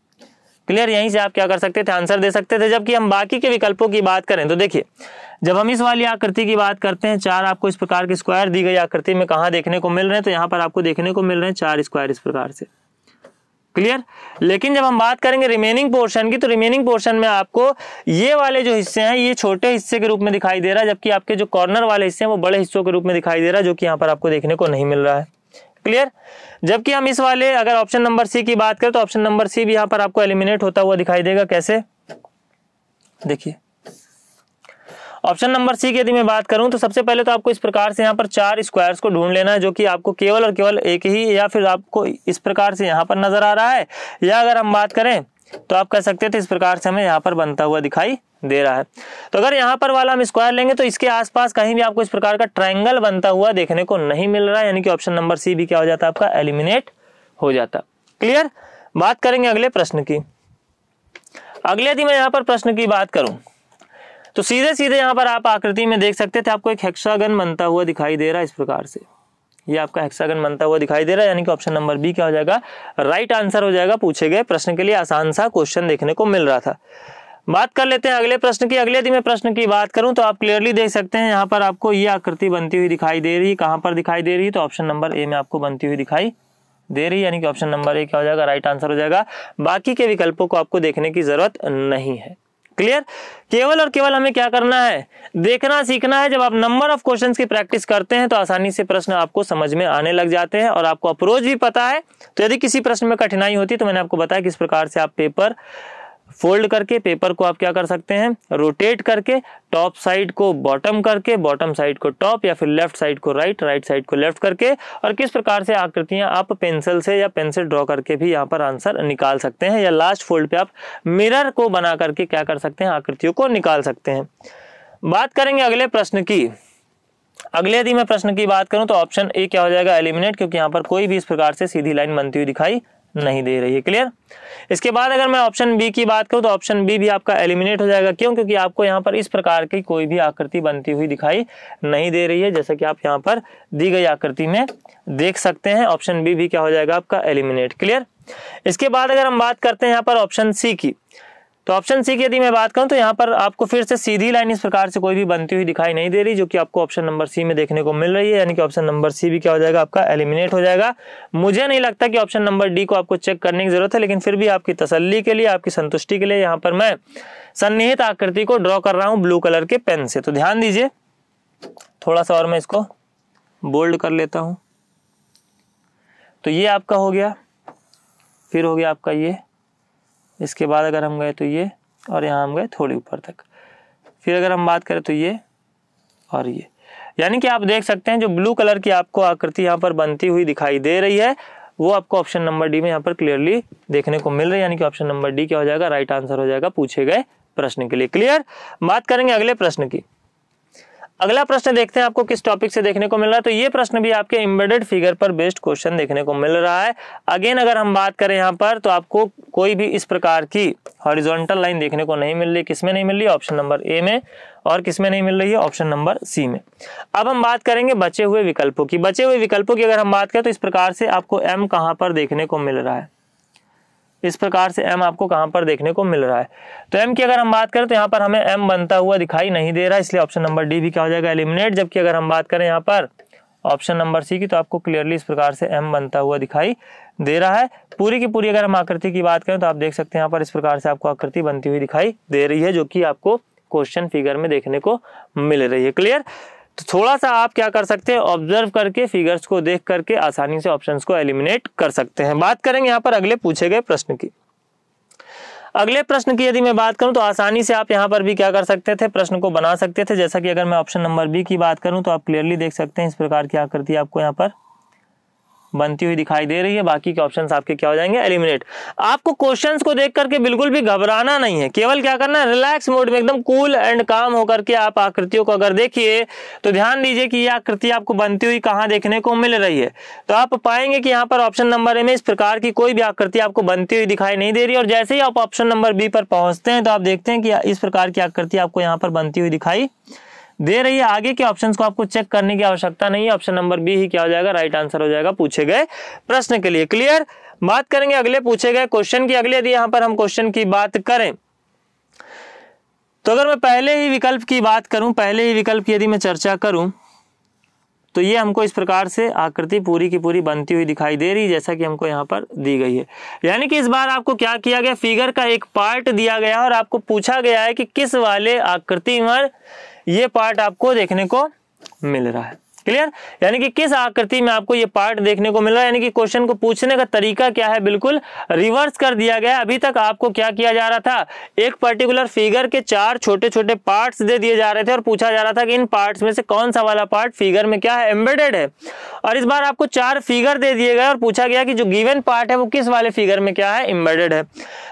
क्लियर यहीं से आप क्या कर सकते थे आंसर दे सकते थे जबकि हम बाकी के विकल्पों की बात करें तो देखिए जब हम इस वाली आकृति की बात करते हैं चार आपको इस प्रकार के स्क्वायर दी गई आकृति में कहा देखने को मिल रहे हैं तो यहाँ पर आपको देखने को मिल रहे हैं चार स्क्वायर इस प्रकार से क्लियर लेकिन जब हम बात करेंगे रिमेनिंग पोर्शन की तो रिमेनिंग पोर्शन में आपको ये वाले जो हिस्से हैं ये छोटे हिस्से के रूप में दिखाई दे रहा है जबकि आपके जो कॉर्नर वाले हिस्से हैं वो बड़े हिस्सों के रूप में दिखाई दे रहा है जो कि यहाँ पर आपको देखने को नहीं मिल रहा है क्लियर जबकि हम इस वाले अगर ऑप्शन नंबर सी की बात करें तो ऑप्शन नंबर सी भी यहाँ पर आपको एलिमिनेट होता हुआ दिखाई देगा कैसे देखिए ऑप्शन नंबर सी की यदि मैं बात करूं तो सबसे पहले तो आपको इस प्रकार से यहाँ पर चार स्क्वायर्स को ढूंढ लेना है जो कि आपको केवल और केवल एक ही या फिर आपको इस प्रकार से यहाँ पर नजर आ रहा है या अगर हम बात करें तो आप कह सकते थे तो इस प्रकार से हमें यहाँ पर बनता हुआ दिखाई दे रहा है तो अगर यहाँ पर वाला हम स्क्वायर लेंगे तो इसके आसपास कहीं भी आपको इस प्रकार का ट्राइंगल बनता हुआ देखने को नहीं मिल रहा है यानी कि ऑप्शन नंबर सी भी क्या हो जाता है आपका एलिमिनेट हो जाता क्लियर बात करेंगे अगले प्रश्न की अगले यदि मैं यहाँ पर प्रश्न की बात करूं तो सीधे सीधे यहाँ पर आप आकृति में देख सकते थे आपको एक हेक्सागन बनता हुआ दिखाई दे रहा है इस प्रकार से ये आपका हेक्सागन बनता हुआ दिखाई दे रहा है यानी कि ऑप्शन नंबर बी क्या हो जाएगा राइट आंसर हो जाएगा पूछे गए प्रश्न के लिए आसान सा क्वेश्चन देखने को मिल रहा था बात कर लेते हैं अगले प्रश्न की अगले दिन मैं प्रश्न की बात करूं तो आप क्लियरली देख सकते हैं यहाँ पर आपको ये आकृति बनती हुई दिखाई दे रही है कहाँ पर दिखाई दे रही है तो ऑप्शन नंबर ए में आपको बनती हुई दिखाई दे रही है यानी कि ऑप्शन नंबर ए क्या हो जाएगा राइट आंसर हो जाएगा बाकी के विकल्पों को आपको देखने की जरूरत नहीं है क्लियर केवल और केवल हमें क्या करना है देखना सीखना है जब आप नंबर ऑफ क्वेश्चन की प्रैक्टिस करते हैं तो आसानी से प्रश्न आपको समझ में आने लग जाते हैं और आपको अप्रोच भी पता है तो यदि किसी प्रश्न में कठिनाई होती है तो मैंने आपको बताया किस प्रकार से आप पेपर फोल्ड करके पेपर को आप क्या कर सकते हैं रोटेट करके टॉप साइड को बॉटम करके बॉटम साइड को टॉप या फिर लेफ्ट साइड को राइट राइट साइड को लेफ्ट करके और किस प्रकार से आकृतियां आप पेंसिल से या पेंसिल ड्रॉ करके भी यहाँ पर आंसर निकाल सकते हैं या लास्ट फोल्ड पे आप मिरर को बना करके क्या कर सकते हैं आकृतियों को निकाल सकते हैं बात करेंगे अगले प्रश्न की अगले यदि मैं प्रश्न की बात करूं तो ऑप्शन ए क्या हो जाएगा एलिमिनेट क्योंकि यहाँ पर कोई भी इस प्रकार से सीधी लाइन बनती हुई दिखाई नहीं दे रही है क्लियर इसके बाद अगर मैं ऑप्शन बी की बात करूं तो ऑप्शन बी भी आपका एलिमिनेट हो जाएगा क्यों क्योंकि आपको यहाँ पर इस प्रकार की कोई भी आकृति बनती हुई दिखाई नहीं दे रही है जैसा कि आप यहाँ पर दी गई आकृति में देख सकते हैं ऑप्शन बी भी क्या हो जाएगा आपका एलिमिनेट क्लियर इसके बाद अगर हम बात करते हैं यहाँ पर ऑप्शन सी की तो ऑप्शन सी की यदि मैं बात करूं तो यहाँ पर आपको फिर से सीधी लाइन इस प्रकार से कोई भी बनती हुई दिखाई नहीं दे रही जो कि आपको ऑप्शन नंबर सी में देखने को मिल रही है यानी कि ऑप्शन नंबर सी भी क्या हो जाएगा आपका एलिमिनेट हो जाएगा मुझे नहीं लगता कि ऑप्शन नंबर डी को आपको चेक करने की जरूरत है लेकिन फिर भी आपकी तसली के लिए आपकी संतुष्टि के लिए यहाँ पर मैं सन्निहित आकृति को ड्रॉ कर रहा हूँ ब्लू कलर के पेन से तो ध्यान दीजिए थोड़ा सा और मैं इसको बोल्ड कर लेता हूँ तो ये आपका हो गया फिर हो गया आपका ये इसके बाद अगर हम गए तो ये और यहाँ हम गए थोड़ी ऊपर तक फिर अगर हम बात करें तो ये और ये यानी कि आप देख सकते हैं जो ब्लू कलर की आपको आकृति यहाँ पर बनती हुई दिखाई दे रही है वो आपको ऑप्शन नंबर डी में यहाँ पर क्लियरली देखने को मिल रही है यानी कि ऑप्शन नंबर डी क्या हो जाएगा राइट आंसर हो जाएगा पूछे गए प्रश्न के लिए क्लियर बात करेंगे अगले प्रश्न की अगला प्रश्न देखते हैं आपको किस टॉपिक से देखने को मिल रहा है तो ये प्रश्न भी आपके एम्बेडेड फिगर पर बेस्ड क्वेश्चन देखने को मिल रहा है अगेन अगर हम बात करें यहाँ पर तो आपको कोई भी इस प्रकार की हॉरिजॉन्टल लाइन देखने को नहीं मिल रही किसमें नहीं मिल रही ऑप्शन नंबर ए में और किसमें नहीं मिल रही है ऑप्शन नंबर सी में अब हम बात करेंगे बचे हुए विकल्पों की बचे हुए विकल्पों की अगर हम बात करें तो इस प्रकार से आपको एम कहाँ पर देखने को मिल रहा है इस प्रकार से एम आपको कहां पर देखने को मिल रहा है तो एम की अगर हम बात करें तो यहां पर हमें एम बनता हुआ दिखाई नहीं दे रहा इसलिए ऑप्शन नंबर डी भी क्या हो जाएगा एलिमिनेट जबकि अगर हम बात करें यहाँ पर ऑप्शन नंबर सी की तो आपको क्लियरली इस प्रकार से एम बनता हुआ दिखाई दे रहा है पूरी की पूरी अगर हम आकृति की बात करें तो आप देख सकते हैं यहाँ पर इस प्रकार से आपको आकृति बनती हुई दिखाई दे रही है जो कि आपको क्वेश्चन फिगर में देखने को मिल रही है क्लियर तो थोड़ा सा आप क्या कर सकते हैं ऑब्जर्व करके फिगर्स को देख करके आसानी से ऑप्शंस को एलिमिनेट कर सकते हैं बात करेंगे यहाँ पर अगले पूछे गए प्रश्न की अगले प्रश्न की यदि मैं बात करूं तो आसानी से आप यहां पर भी क्या कर सकते थे प्रश्न को बना सकते थे जैसा कि अगर मैं ऑप्शन नंबर बी की बात करूं तो आप क्लियरली देख सकते हैं इस प्रकार की आकृति है आपको यहां पर बनती हुई दिखाई दे रही है बाकी के ऑप्शन आपके क्या हो जाएंगे एलिमिनेट आपको क्वेश्चन को देख करके बिल्कुल भी घबराना नहीं है केवल क्या करना है रिलैक्स मोड में एकदम कूल एंड काम होकर के आप आकृतियों को अगर देखिए तो ध्यान दीजिए कि ये आकृति आपको बनती हुई कहाँ देखने को मिल रही है तो आप पाएंगे कि यहाँ पर ऑप्शन नंबर ए में इस प्रकार की कोई भी आकृति आपको बनती हुई दिखाई नहीं दे रही और जैसे ही आप ऑप्शन नंबर बी पर पहुंचते हैं तो आप देखते हैं कि इस प्रकार की आकृति आपको यहाँ पर बनती हुई दिखाई दे रही है आगे के ऑप्शन को आपको चेक करने की आवश्यकता नहीं है ऑप्शन नंबर बी ही क्या हो जाएगा राइट आंसर हो जाएगा पूछे गए प्रश्न के लिए क्लियर बात करेंगे अगले पूछे गए क्वेश्चन की अगले यदि यहां पर हम क्वेश्चन की बात करें तो अगर मैं पहले ही विकल्प की बात करूं पहले ही विकल्प की यदि मैं चर्चा करूं तो ये हमको इस प्रकार से आकृति पूरी की पूरी बनती हुई दिखाई दे रही है जैसा कि हमको यहाँ पर दी गई है यानी कि इस बार आपको क्या किया गया फिगर का एक पार्ट दिया गया और आपको पूछा गया है कि किस वाले आकृति पर ये पार्ट आपको देखने को मिल रहा है क्लियर यानी कि किस आकृति में आपको ये पार्ट देखने को मिल रहा है यानी कि क्वेश्चन को पूछने का तरीका क्या है बिल्कुल रिवर्स कर दिया गया अभी तक आपको क्या किया जा रहा था एक पर्टिकुलर फिगर के चार छोटे छोटे पार्ट्स दे दिए जा रहे थे और पूछा जा रहा था कि इन पार्ट्स में से कौन सा वाला पार्ट फिगर में क्या है एम्बेडेड है और इस बार आपको चार फिगर दे दिए गए और पूछा गया कि जो गिवन पार्ट है वो किस वाले फिगर में क्या है एम्बेडेड है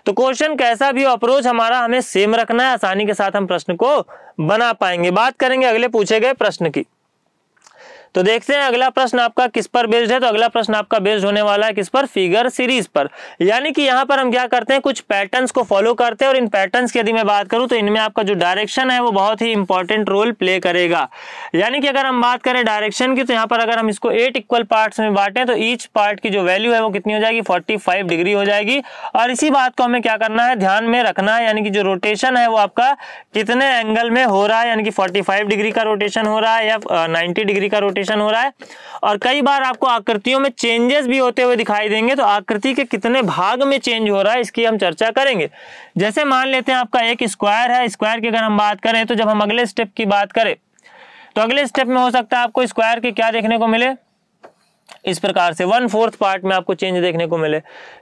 तो क्वेश्चन कैसा भी अप्रोच हमारा हमें सेम रखना है आसानी के साथ हम प्रश्न को बना पाएंगे बात करेंगे अगले पूछे गए प्रश्न की तो देखते हैं अगला प्रश्न आपका किस पर बेस्ड है तो अगला प्रश्न आपका बेस्ड होने वाला है किस पर फिगर सीरीज पर यानी कि यहाँ पर हम क्या करते हैं कुछ पैटर्न्स को फॉलो करते हैं और इन पैटर्न्स की यदि मैं बात करूँ तो इनमें आपका जो डायरेक्शन है वो बहुत ही इंपॉर्टेंट रोल प्ले करेगा यानी कि अगर हम बात करें डायरेक्शन की तो यहाँ पर अगर हम इसको एट इक्वल पार्ट्स में बांटें तो ईच पार्ट की जो वैल्यू है वो कितनी हो जाएगी फोर्टी डिग्री हो जाएगी और इसी बात को हमें क्या करना है ध्यान में रखना है यानी कि जो रोटेशन है वो आपका कितने एंगल में हो रहा है यानी कि फोर्टी डिग्री का रोटेशन हो रहा है या नाइन्टी डिग्री का रोटेशन रोटेशन हो रहा है और कई बार आपको आकृतियों में चेंजेस भी होते हुए दिखाई देंगे तो आकृति के कितने भाग में चेंज हो रहा है इसकी हम चर्चा करेंगे जैसे मान लेते हैं आपका एक स्क्वायर है स्क्वायर की अगर हम बात करें तो जब हम अगले स्टेप की बात करें तो अगले स्टेप में हो सकता है आपको स्क्वायर के क्या देखने को मिले इस प्रकार से वन फोर्थ पार्ट में आपको चेंज देखने को मिले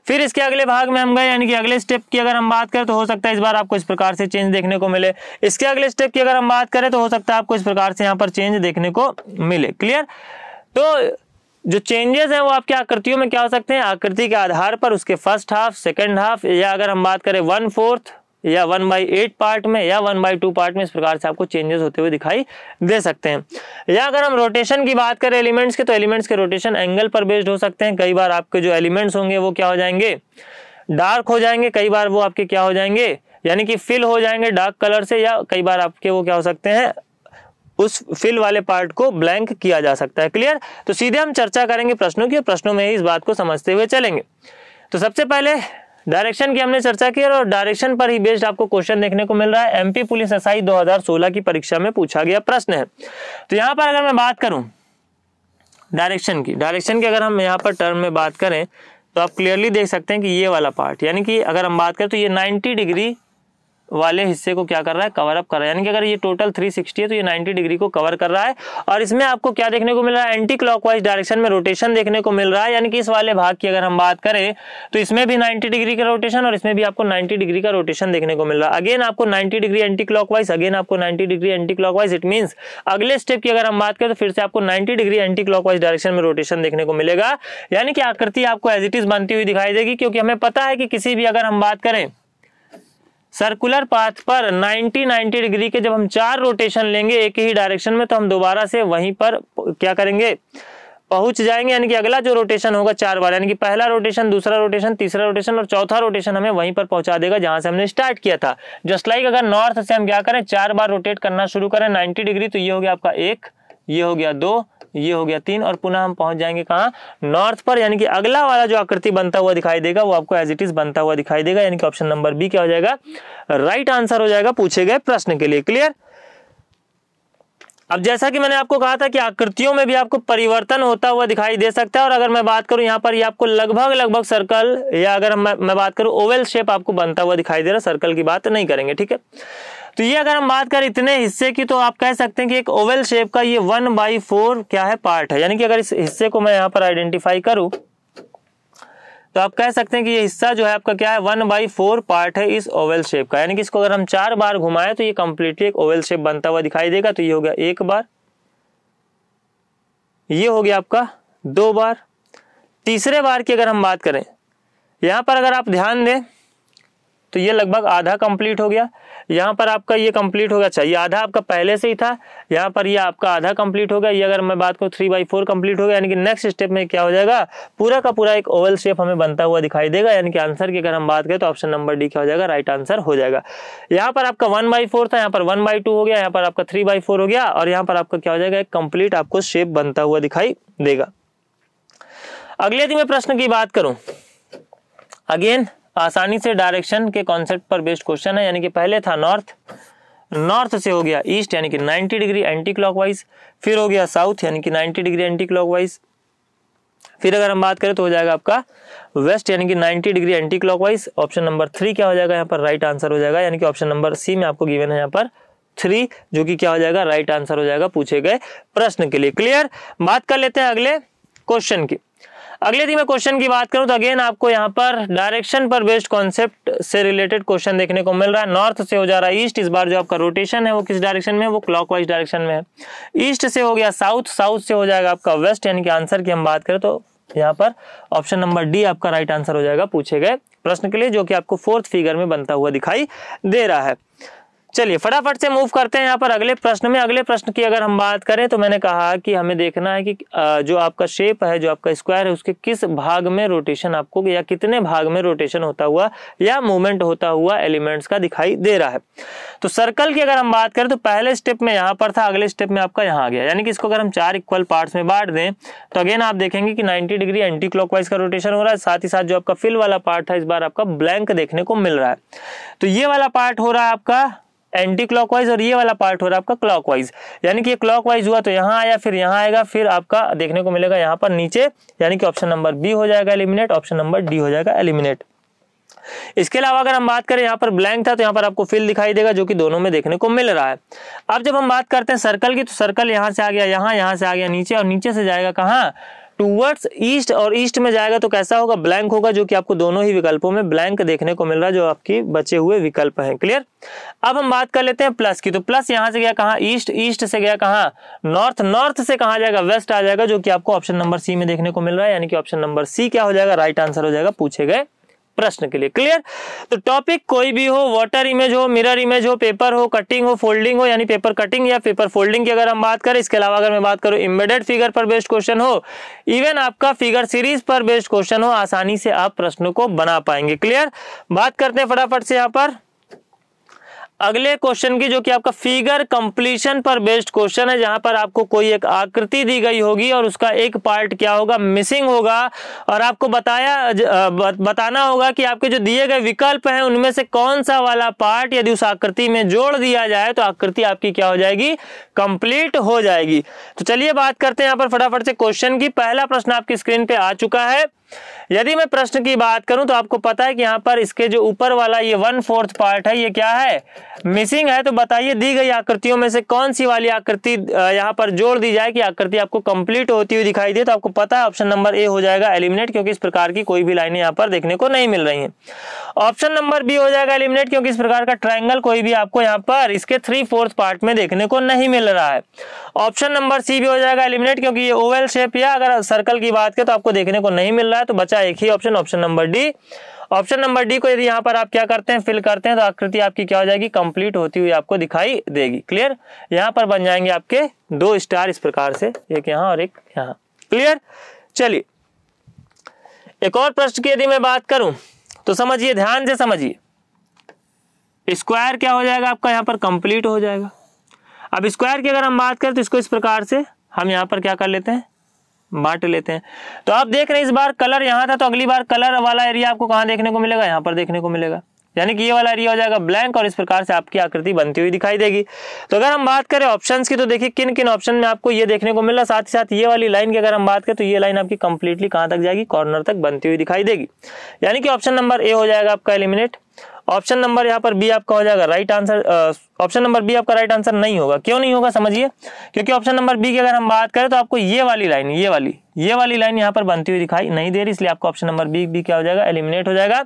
फिर इसके अगले भाग में हम गए यानी कि अगले स्टेप की अगर हम बात करें तो हो सकता है इस बार आपको इस प्रकार से चेंज देखने को मिले इसके अगले स्टेप की अगर हम बात करें तो हो सकता है आपको इस प्रकार से यहाँ पर चेंज देखने को मिले क्लियर तो जो चेंजेस हैं वो आपके आकृतियों में क्या हो सकते हैं आकृति के आधार पर उसके फर्स्ट हाफ सेकेंड हाफ या अगर हम बात करें वन फोर्थ या वन बाई एट पार्ट में या वन बाई टू पार्ट में इस प्रकार से आपको चेंजेस होते हुए दिखाई दे सकते हैं या अगर हम रोटेशन की बात करें एलिमेंट्स तो के तो एलिमेंट्स के रोटेशन एंगल पर बेस्ड हो सकते हैं कई बार आपके जो एलिमेंट्स होंगे वो क्या हो जाएंगे डार्क हो जाएंगे कई बार वो आपके क्या हो जाएंगे यानी कि फिल हो जाएंगे डार्क कलर से या कई बार आपके वो क्या हो सकते हैं उस फिल वाले पार्ट को ब्लैंक किया जा सकता है क्लियर तो सीधे हम चर्चा करेंगे प्रश्नों की और प्रश्नों में ही इस बात को समझते हुए चलेंगे तो सबसे पहले डायरेक्शन की हमने चर्चा की और डायरेक्शन पर ही बेस्ड आपको क्वेश्चन देखने को मिल रहा है एमपी पुलिस एसआई 2016 की परीक्षा में पूछा गया प्रश्न है तो यहाँ पर अगर मैं बात करूं डायरेक्शन की डायरेक्शन की अगर हम यहाँ पर टर्म में बात करें तो आप क्लियरली देख सकते हैं कि ये वाला पार्ट यानी कि अगर हम बात करें तो ये 90 डिग्री वाले हिस्से को क्या कर रहा है कवर अप कर रहा है यानी कि अगर ये टोटल 360 है तो ये 90 डिग्री को कवर कर रहा है और इसमें आपको क्या देखने को मिल रहा है एंटी क्लॉकवाइज डायरेक्शन में रोटेशन देखने को मिल रहा है यानी कि इस वाले भाग की अगर हम बात करें तो इसमें भी 90 डिग्री का रोटेशन और इसमें भी आपको नाइन्टी डिग्री का रोटेशन देखने को मिल रहा है अगेन आपको ninety degree anti clockwise again आपको ninety degree anti clockwise it means अगले स्टेप की अगर हम बात करें तो फिर से आपको ninety degree anti clockwise direction में रोटेशन देखने को मिलेगा यानी कि आकृति आपको एज इट इज बनती हुई दिखाई देगी क्योंकि हमें पता है कि किसी भी अगर हम बात करें सर्कुलर पाथ पर 90 90 डिग्री के जब हम चार रोटेशन लेंगे एक ही डायरेक्शन में तो हम दोबारा से वहीं पर क्या करेंगे पहुंच जाएंगे यानी कि अगला जो रोटेशन होगा चार बार यानी कि पहला रोटेशन दूसरा रोटेशन तीसरा रोटेशन और चौथा रोटेशन हमें वहीं पर पहुंचा देगा जहां से हमने स्टार्ट किया था जस्ट लाइक अगर नॉर्थ से हम क्या करें चार बार रोटेट करना शुरू करें नाइन्टी डिग्री तो ये हो गया आपका एक ये हो गया दो ये हो गया तीन और पुनः हम पहुंच जाएंगे कहाँ नॉर्थ पर यानी कि अगला वाला जो आकृति बनता हुआ दिखाई देगा वो आपको एज इट इज बनता हुआ दिखाई देगा यानी कि ऑप्शन नंबर बी क्या हो जाएगा राइट आंसर हो जाएगा पूछे गए प्रश्न के लिए क्लियर अब जैसा कि मैंने आपको कहा था कि आकृतियों में भी आपको परिवर्तन होता हुआ दिखाई दे सकता है और अगर मैं बात करूं यहाँ पर ये आपको लगभग लगभग सर्कल या अगर मैं, मैं बात करूं ओवल शेप आपको बनता हुआ दिखाई दे रहा है सर्कल की बात नहीं करेंगे ठीक है तो ये अगर हम बात करें इतने हिस्से की तो आप कह सकते हैं कि एक ओवल शेप का ये वन बाई फोर क्या है पार्ट है यानी कि अगर इस हिस्से को मैं यहाँ पर आइडेंटिफाई करूँ तो आप कह सकते हैं कि ये हिस्सा जो है आपका क्या है वन बाई फोर पार्ट है इस ओवल शेप का यानी कि इसको अगर हम चार बार घुमाएं तो ये कंप्लीटली एक ओवल शेप बनता हुआ दिखाई देगा तो ये हो गया एक बार ये हो गया आपका दो बार तीसरे बार की अगर हम बात करें यहां पर अगर आप ध्यान दें तो ये लगभग आधा कंप्लीट हो गया यहाँ पर आपका ये कंप्लीट हो गया अच्छा ये आधा आपका पहले से ही था यहाँ पर ये आपका आधा कंप्लीट हो गया ये अगर मैं बात करूँ थ्री बाई फोर कंप्लीट हो गया यानी कि नेक्स्ट स्टेप में क्या हो जाएगा पूरा का पूरा एक ओवल शेप हमें बनता हुआ दिखाई देगा यानी कि आंसर की अगर हम बात करें तो ऑप्शन नंबर डी क्या हो जाएगा राइट आंसर हो जाएगा यहाँ पर आपका वन बाई फोर था यहाँ पर वन बाई टू हो गया यहाँ पर आपका थ्री बाई फोर हो गया और यहाँ पर आपका क्या हो जाएगा एक कंप्लीट आपको शेप बनता हुआ दिखाई देगा अगले दिन मैं प्रश्न की बात करूं अगेन आसानी से डायरेक्शन के कॉन्सेप्ट पर बेस्ड क्वेश्चन है यानी कि पहले था नॉर्थ नॉर्थ से हो गया ईस्ट यानी कि 90 डिग्री एंटी क्लॉकवाइज फिर हो गया साउथ यानी कि 90 डिग्री एंटी क्लॉकवाइज फिर अगर हम बात करें तो हो जाएगा आपका वेस्ट यानी कि 90 degree anti clockwise option number three क्या हो जाएगा यहाँ पर राइट आंसर हो जाएगा यानी कि ऑप्शन नंबर सी में आपको गिवन है यहाँ पर थ्री जो कि क्या हो जाएगा राइट आंसर हो जाएगा पूछे गए प्रश्न के लिए क्लियर बात कर लेते हैं अगले क्वेश्चन की अगले दिन मैं क्वेश्चन की बात करूं तो अगेन आपको यहाँ पर डायरेक्शन पर बेस्ड कॉन्सेप्ट से रिलेटेड क्वेश्चन देखने को मिल रहा है नॉर्थ से हो जा रहा है ईस्ट इस बार जो आपका रोटेशन है वो किस डायरेक्शन में वो क्लॉकवाइज डायरेक्शन में है ईस्ट से हो गया साउथ साउथ से हो जाएगा आपका वेस्ट यानी कि आंसर की हम बात करें तो यहाँ पर ऑप्शन नंबर डी आपका राइट आंसर हो जाएगा पूछे गए प्रश्न के लिए जो कि आपको फोर्थ फिगर में बनता हुआ दिखाई दे रहा है चलिए फटाफट से मूव करते हैं यहाँ पर अगले प्रश्न में अगले प्रश्न की अगर हम बात करें तो मैंने कहा कि हमें देखना है कि जो आपका शेप है जो आपका स्क्वायर है उसके किस भाग में रोटेशन आपको या कितने भाग में रोटेशन होता हुआ या मूवमेंट होता हुआ एलिमेंट्स का दिखाई दे रहा है तो सर्कल की अगर हम बात करें तो पहले स्टेप में यहाँ पर था अगले स्टेप में आपका यहाँ आ गया यानी कि इसको अगर हम चार इक्वल पार्ट में बांट दें तो अगेन आप देखेंगे कि नाइनटी डिग्री एंटी क्लॉक का रोटेशन हो रहा है साथ ही साथ जो आपका फिल वाला पार्ट था इस बार आपका ब्लैंक देखने को मिल रहा है तो ये वाला पार्ट हो रहा है आपका एंटी क्लॉकवाइज और ये वाला पार्ट हो रहा है आपका क्लॉकवाइज यानी कि ये क्लॉकवाइज हुआ तो यहाँ आया फिर यहाँ आएगा फिर आपका देखने को मिलेगा यहाँ पर नीचे यानी कि ऑप्शन नंबर बी हो जाएगा एलिमिनेट ऑप्शन नंबर डी हो जाएगा एलिमिनेट इसके अलावा अगर हम बात करें यहाँ पर ब्लैंक था तो यहाँ पर आपको फिल दिखाई देगा जो कि दोनों में देखने को मिल रहा है अब जब हम बात करते हैं सर्कल की तो सर्कल यहाँ से आ गया यहाँ यहाँ से आ गया नीचे और नीचे से जाएगा कहाँ टूवर्ड्स ईस्ट और ईस्ट में जाएगा तो कैसा होगा ब्लैंक होगा जो कि आपको दोनों ही विकल्पों में ब्लैंक देखने को मिल रहा है जो आपकी बचे हुए विकल्प हैं क्लियर अब हम बात कर लेते हैं प्लस की तो प्लस यहां से गया कहा ईस्ट ईस्ट से गया कहा नॉर्थ नॉर्थ से कहा जाएगा वेस्ट आ जाएगा जो कि आपको ऑप्शन नंबर सी में देखने को मिल रहा है यानी कि ऑप्शन नंबर सी क्या हो जाएगा राइट आंसर हो जाएगा पूछे गए प्रश्न के लिए क्लियर तो टॉपिक कोई भी हो वाटर इमेज हो मिरर इमेज हो पेपर हो कटिंग हो फोल्डिंग हो यानी पेपर कटिंग या पेपर फोल्डिंग की अगर हम बात करें इसके अलावा अगर मैं बात करूं इम्बेडेड फिगर पर बेस्ड क्वेश्चन हो इवन आपका फिगर सीरीज पर बेस्ड क्वेश्चन हो आसानी से आप प्रश्नों को बना पाएंगे क्लियर बात करते हैं फटाफट से यहाँ पर अगले क्वेश्चन की जो कि आपका फिगर कंप्लीशन पर बेस्ड क्वेश्चन है जहां पर आपको कोई एक आकृति दी गई होगी और उसका एक पार्ट क्या होगा मिसिंग होगा और आपको बताया बताना होगा कि आपके जो दिए गए विकल्प हैं उनमें से कौन सा वाला पार्ट यदि उस आकृति में जोड़ दिया जाए तो आकृति आपकी क्या हो जाएगी कंप्लीट हो जाएगी तो चलिए बात करते हैं यहां पर फटाफट से क्वेश्चन की पहला प्रश्न आपकी स्क्रीन पर आ चुका है यदि मैं प्रश्न की बात करूं तो आपको पता है कि यहाँ पर इसके जो ऊपर वाला ये वन फोर्थ पार्ट है ये क्या है मिसिंग है तो बताइए दी गई आकृतियों में से कौन सी वाली आकृति यहाँ पर जोड़ दी जाए कि आकृति आपको कंप्लीट होती हुई दिखाई दे तो आपको पता है ऑप्शन नंबर ए हो जाएगा एलिमिनेट क्योंकि इस प्रकार की कोई भी लाइन यहाँ पर देखने को नहीं मिल रही है ऑप्शन नंबर बी हो जाएगा एलिमिनेट क्योंकि इस प्रकार का ट्राइंगल कोई भी आपको यहाँ पर इसके थ्री फोर्थ पार्ट में देखने को नहीं मिल रहा है ऑप्शन नंबर सी भी हो जाएगा एलिमिनेट क्योंकि ये ओवल शेप या अगर सर्कल की बात करें तो आपको देखने को नहीं मिल रहा है है तो बचा एक ही option option number D option number D को यदि यहां पर आप क्या करते हैं फिल करते हैं तो आकृति आपकी क्या हो जाएगी कंप्लीट होती हुई आपको दिखाई देगी क्लियर यहां पर बन जाएंगे आपके दो स्टार इस प्रकार से एक यहां और एक यहां क्लियर चलिए एक और प्रश्न की यदि मैं बात करूं तो समझिए ध्यान से समझिए स्क्वायर क्या हो जाएगा आपका यहां पर कंप्लीट हो जाएगा अब स्क्वायर की अगर हम बात करें तो इसको इस प्रकार से हम यहां पर क्या कर लेते हैं बांट लेते हैं तो आप देख रहे हैं इस बार कलर यहाँ था तो अगली बार कलर वाला एरिया आपको कहाँ देखने को मिलेगा यहाँ पर देखने को मिलेगा यानी कि ये वाला एरिया हो जाएगा ब्लैंक और इस प्रकार से आपकी आकृति बनती हुई दिखाई देगी तो अगर हम बात करें ऑप्शंस की तो देखिए किन किन ऑप्शन में आपको ये देखने को मिल रहा साथ ही साथ ये वाली लाइन की अगर हम बात करें तो ये लाइन आपकी कंप्लीटली कहाँ तक जाएगी कॉर्नर तक बनती हुई दिखाई देगी यानी कि ऑप्शन नंबर ए हो जाएगा आपका एलिमिनेट ऑप्शन नंबर यहाँ पर बी आपका हो जाएगा right answer option number B आपका राइट आंसर नहीं होगा क्यों नहीं होगा समझिए क्योंकि ऑप्शन नंबर बी की अगर हम बात करें तो आपको ये वाली लाइन ये वाली ये वाली लाइन यहाँ पर बनती हुई दिखाई नहीं दे रही इसलिए आपको ऑप्शन नंबर बी भी क्या हो जाएगा एलिमिनेट हो जाएगा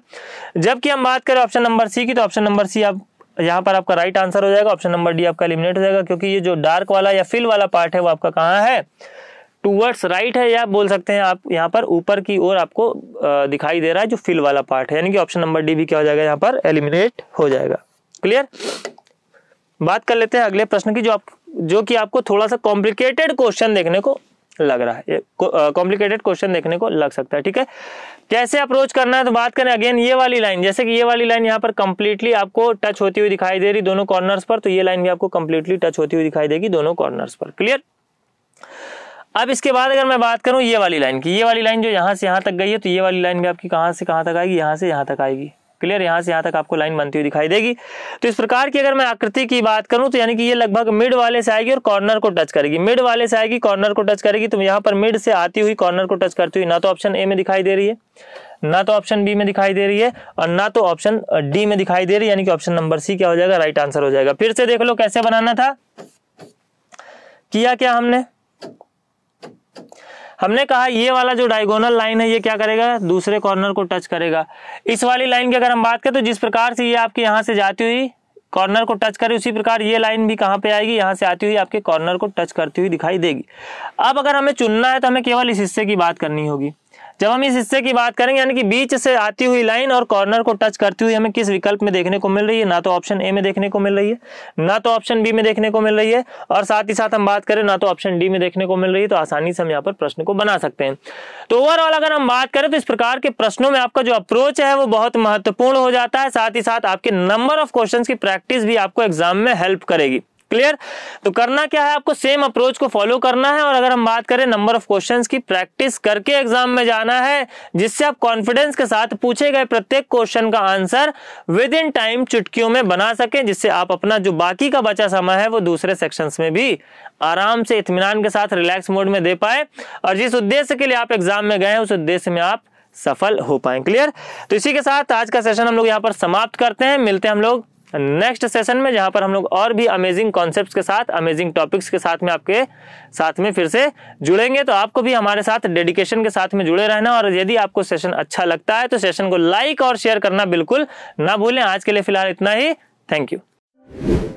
जबकि हम बात करें ऑप्शन नंबर सी की तो ऑप्शन नंबर सी आप यहाँ पर आपका राइट आंसर हो जाएगा ऑप्शन नंबर डी आपका एलिमिनेट हो जाएगा क्योंकि ये जो डार्क वाला या फिल वाला पार्ट है वो आपका कहाँ है टूवर्ड्स राइट है या बोल सकते हैं आप यहाँ पर ऊपर की ओर आपको दिखाई दे रहा है जो फिल वाला पार्ट है यानी कि ऑप्शन नंबर डी भी क्या हो जाएगा यहाँ पर एलिमिनेट हो जाएगा क्लियर बात कर लेते हैं अगले प्रश्न की जो आप जो कि आपको थोड़ा सा कॉम्प्लिकेटेड क्वेश्चन देखने को लग रहा है कॉम्प्लिकेटेड क्वेश्चन देखने को लग सकता है ठीक है कैसे अप्रोच करना है तो बात करें अगेन ये वाली लाइन जैसे कि ये वाली लाइन यहाँ पर कंप्लीटली आपको टच होती हुई दिखाई दे रही दोनों कॉर्नर्स पर तो ये लाइन भी आपको कंप्लीटली टच होती हुई दिखाई देगी दोनों कॉर्नर्स पर क्लियर अब इसके बाद अगर मैं बात करूं ये वाली लाइन की ये वाली लाइन जो यहाँ से यहाँ तक गई है तो ये वाली लाइन भी आपकी कहाँ से कहाँ तक आएगी यहाँ से यहाँ तक आएगी क्लियर यहाँ से यहाँ तक आपको लाइन बनती हुई दिखाई देगी तो इस प्रकार की अगर मैं आकृति की बात करूँ तो यानी कि ये लगभग मिड वाले से आएगी और कॉर्नर को टच करेगी मिड वाले से आएगी कॉर्नर को टच करेगी तो यहाँ पर मिड से आती हुई कॉर्नर को टच करती हुई ना तो ऑप्शन ए में दिखाई दे रही है ना तो ऑप्शन बी में दिखाई दे रही है और ना तो ऑप्शन डी में दिखाई दे रही है यानी कि ऑप्शन नंबर सी क्या हो जाएगा राइट आंसर हो जाएगा फिर से देख लो कैसे बनाना था किया क्या हमने हमने कहा ये वाला जो डायगोनल लाइन है ये क्या करेगा दूसरे कॉर्नर को टच करेगा इस वाली लाइन की अगर हम बात करें तो जिस प्रकार से ये आपके यहाँ से जाती हुई कॉर्नर को टच करे उसी प्रकार ये लाइन भी कहाँ पे आएगी यहाँ से आती हुई आपके कॉर्नर को टच करती हुई दिखाई देगी अब अगर हमें चुनना है तो हमें केवल इस हिस्से की बात करनी होगी जब हम इस हिस्से की बात करेंगे यानी कि बीच से आती हुई लाइन और कॉर्नर को टच करती हुई हमें किस विकल्प में देखने को मिल रही है ना तो ऑप्शन ए में देखने को मिल रही है ना तो ऑप्शन बी में देखने को मिल रही है और साथ ही साथ हम बात करें ना तो ऑप्शन डी में देखने को मिल रही है तो आसानी से हम यहाँ पर प्रश्न को बना सकते हैं तो ओवरऑल अगर हम बात करें तो इस प्रकार के प्रश्नों में आपका जो अप्रोच है वो बहुत महत्वपूर्ण हो जाता है साथ ही साथ आपके नंबर ऑफ क्वेश्चन की प्रैक्टिस भी आपको एग्जाम में हेल्प करेगी क्लियर तो करना क्या है आपको सेम अप्रोच को फॉलो करना है और अगर हम बात करें नंबर ऑफ क्वेश्चंस की प्रैक्टिस करके एग्जाम में जाना है जिससे आप कॉन्फिडेंस के साथ पूछे गए प्रत्येक क्वेश्चन का आंसर विद इन टाइम चुटकियों में बना सके जिससे आप अपना जो बाकी का बचा समय है वो दूसरे सेक्शन में भी आराम से इतमान के साथ रिलैक्स मोड में दे पाए और जिस उद्देश्य के लिए आप एग्जाम में गए उस उद्देश्य में आप सफल हो पाए क्लियर तो इसी के साथ आज का सेशन हम लोग यहाँ पर समाप्त करते हैं मिलते हैं हम लोग नेक्स्ट सेशन में जहां पर हम लोग और भी अमेजिंग कॉन्सेप्ट्स के साथ अमेजिंग टॉपिक्स के साथ में आपके साथ में फिर से जुड़ेंगे तो आपको भी हमारे साथ डेडिकेशन के साथ में जुड़े रहना और यदि आपको सेशन अच्छा लगता है तो सेशन को लाइक और शेयर करना बिल्कुल ना भूलें आज के लिए फिलहाल इतना ही थैंक यू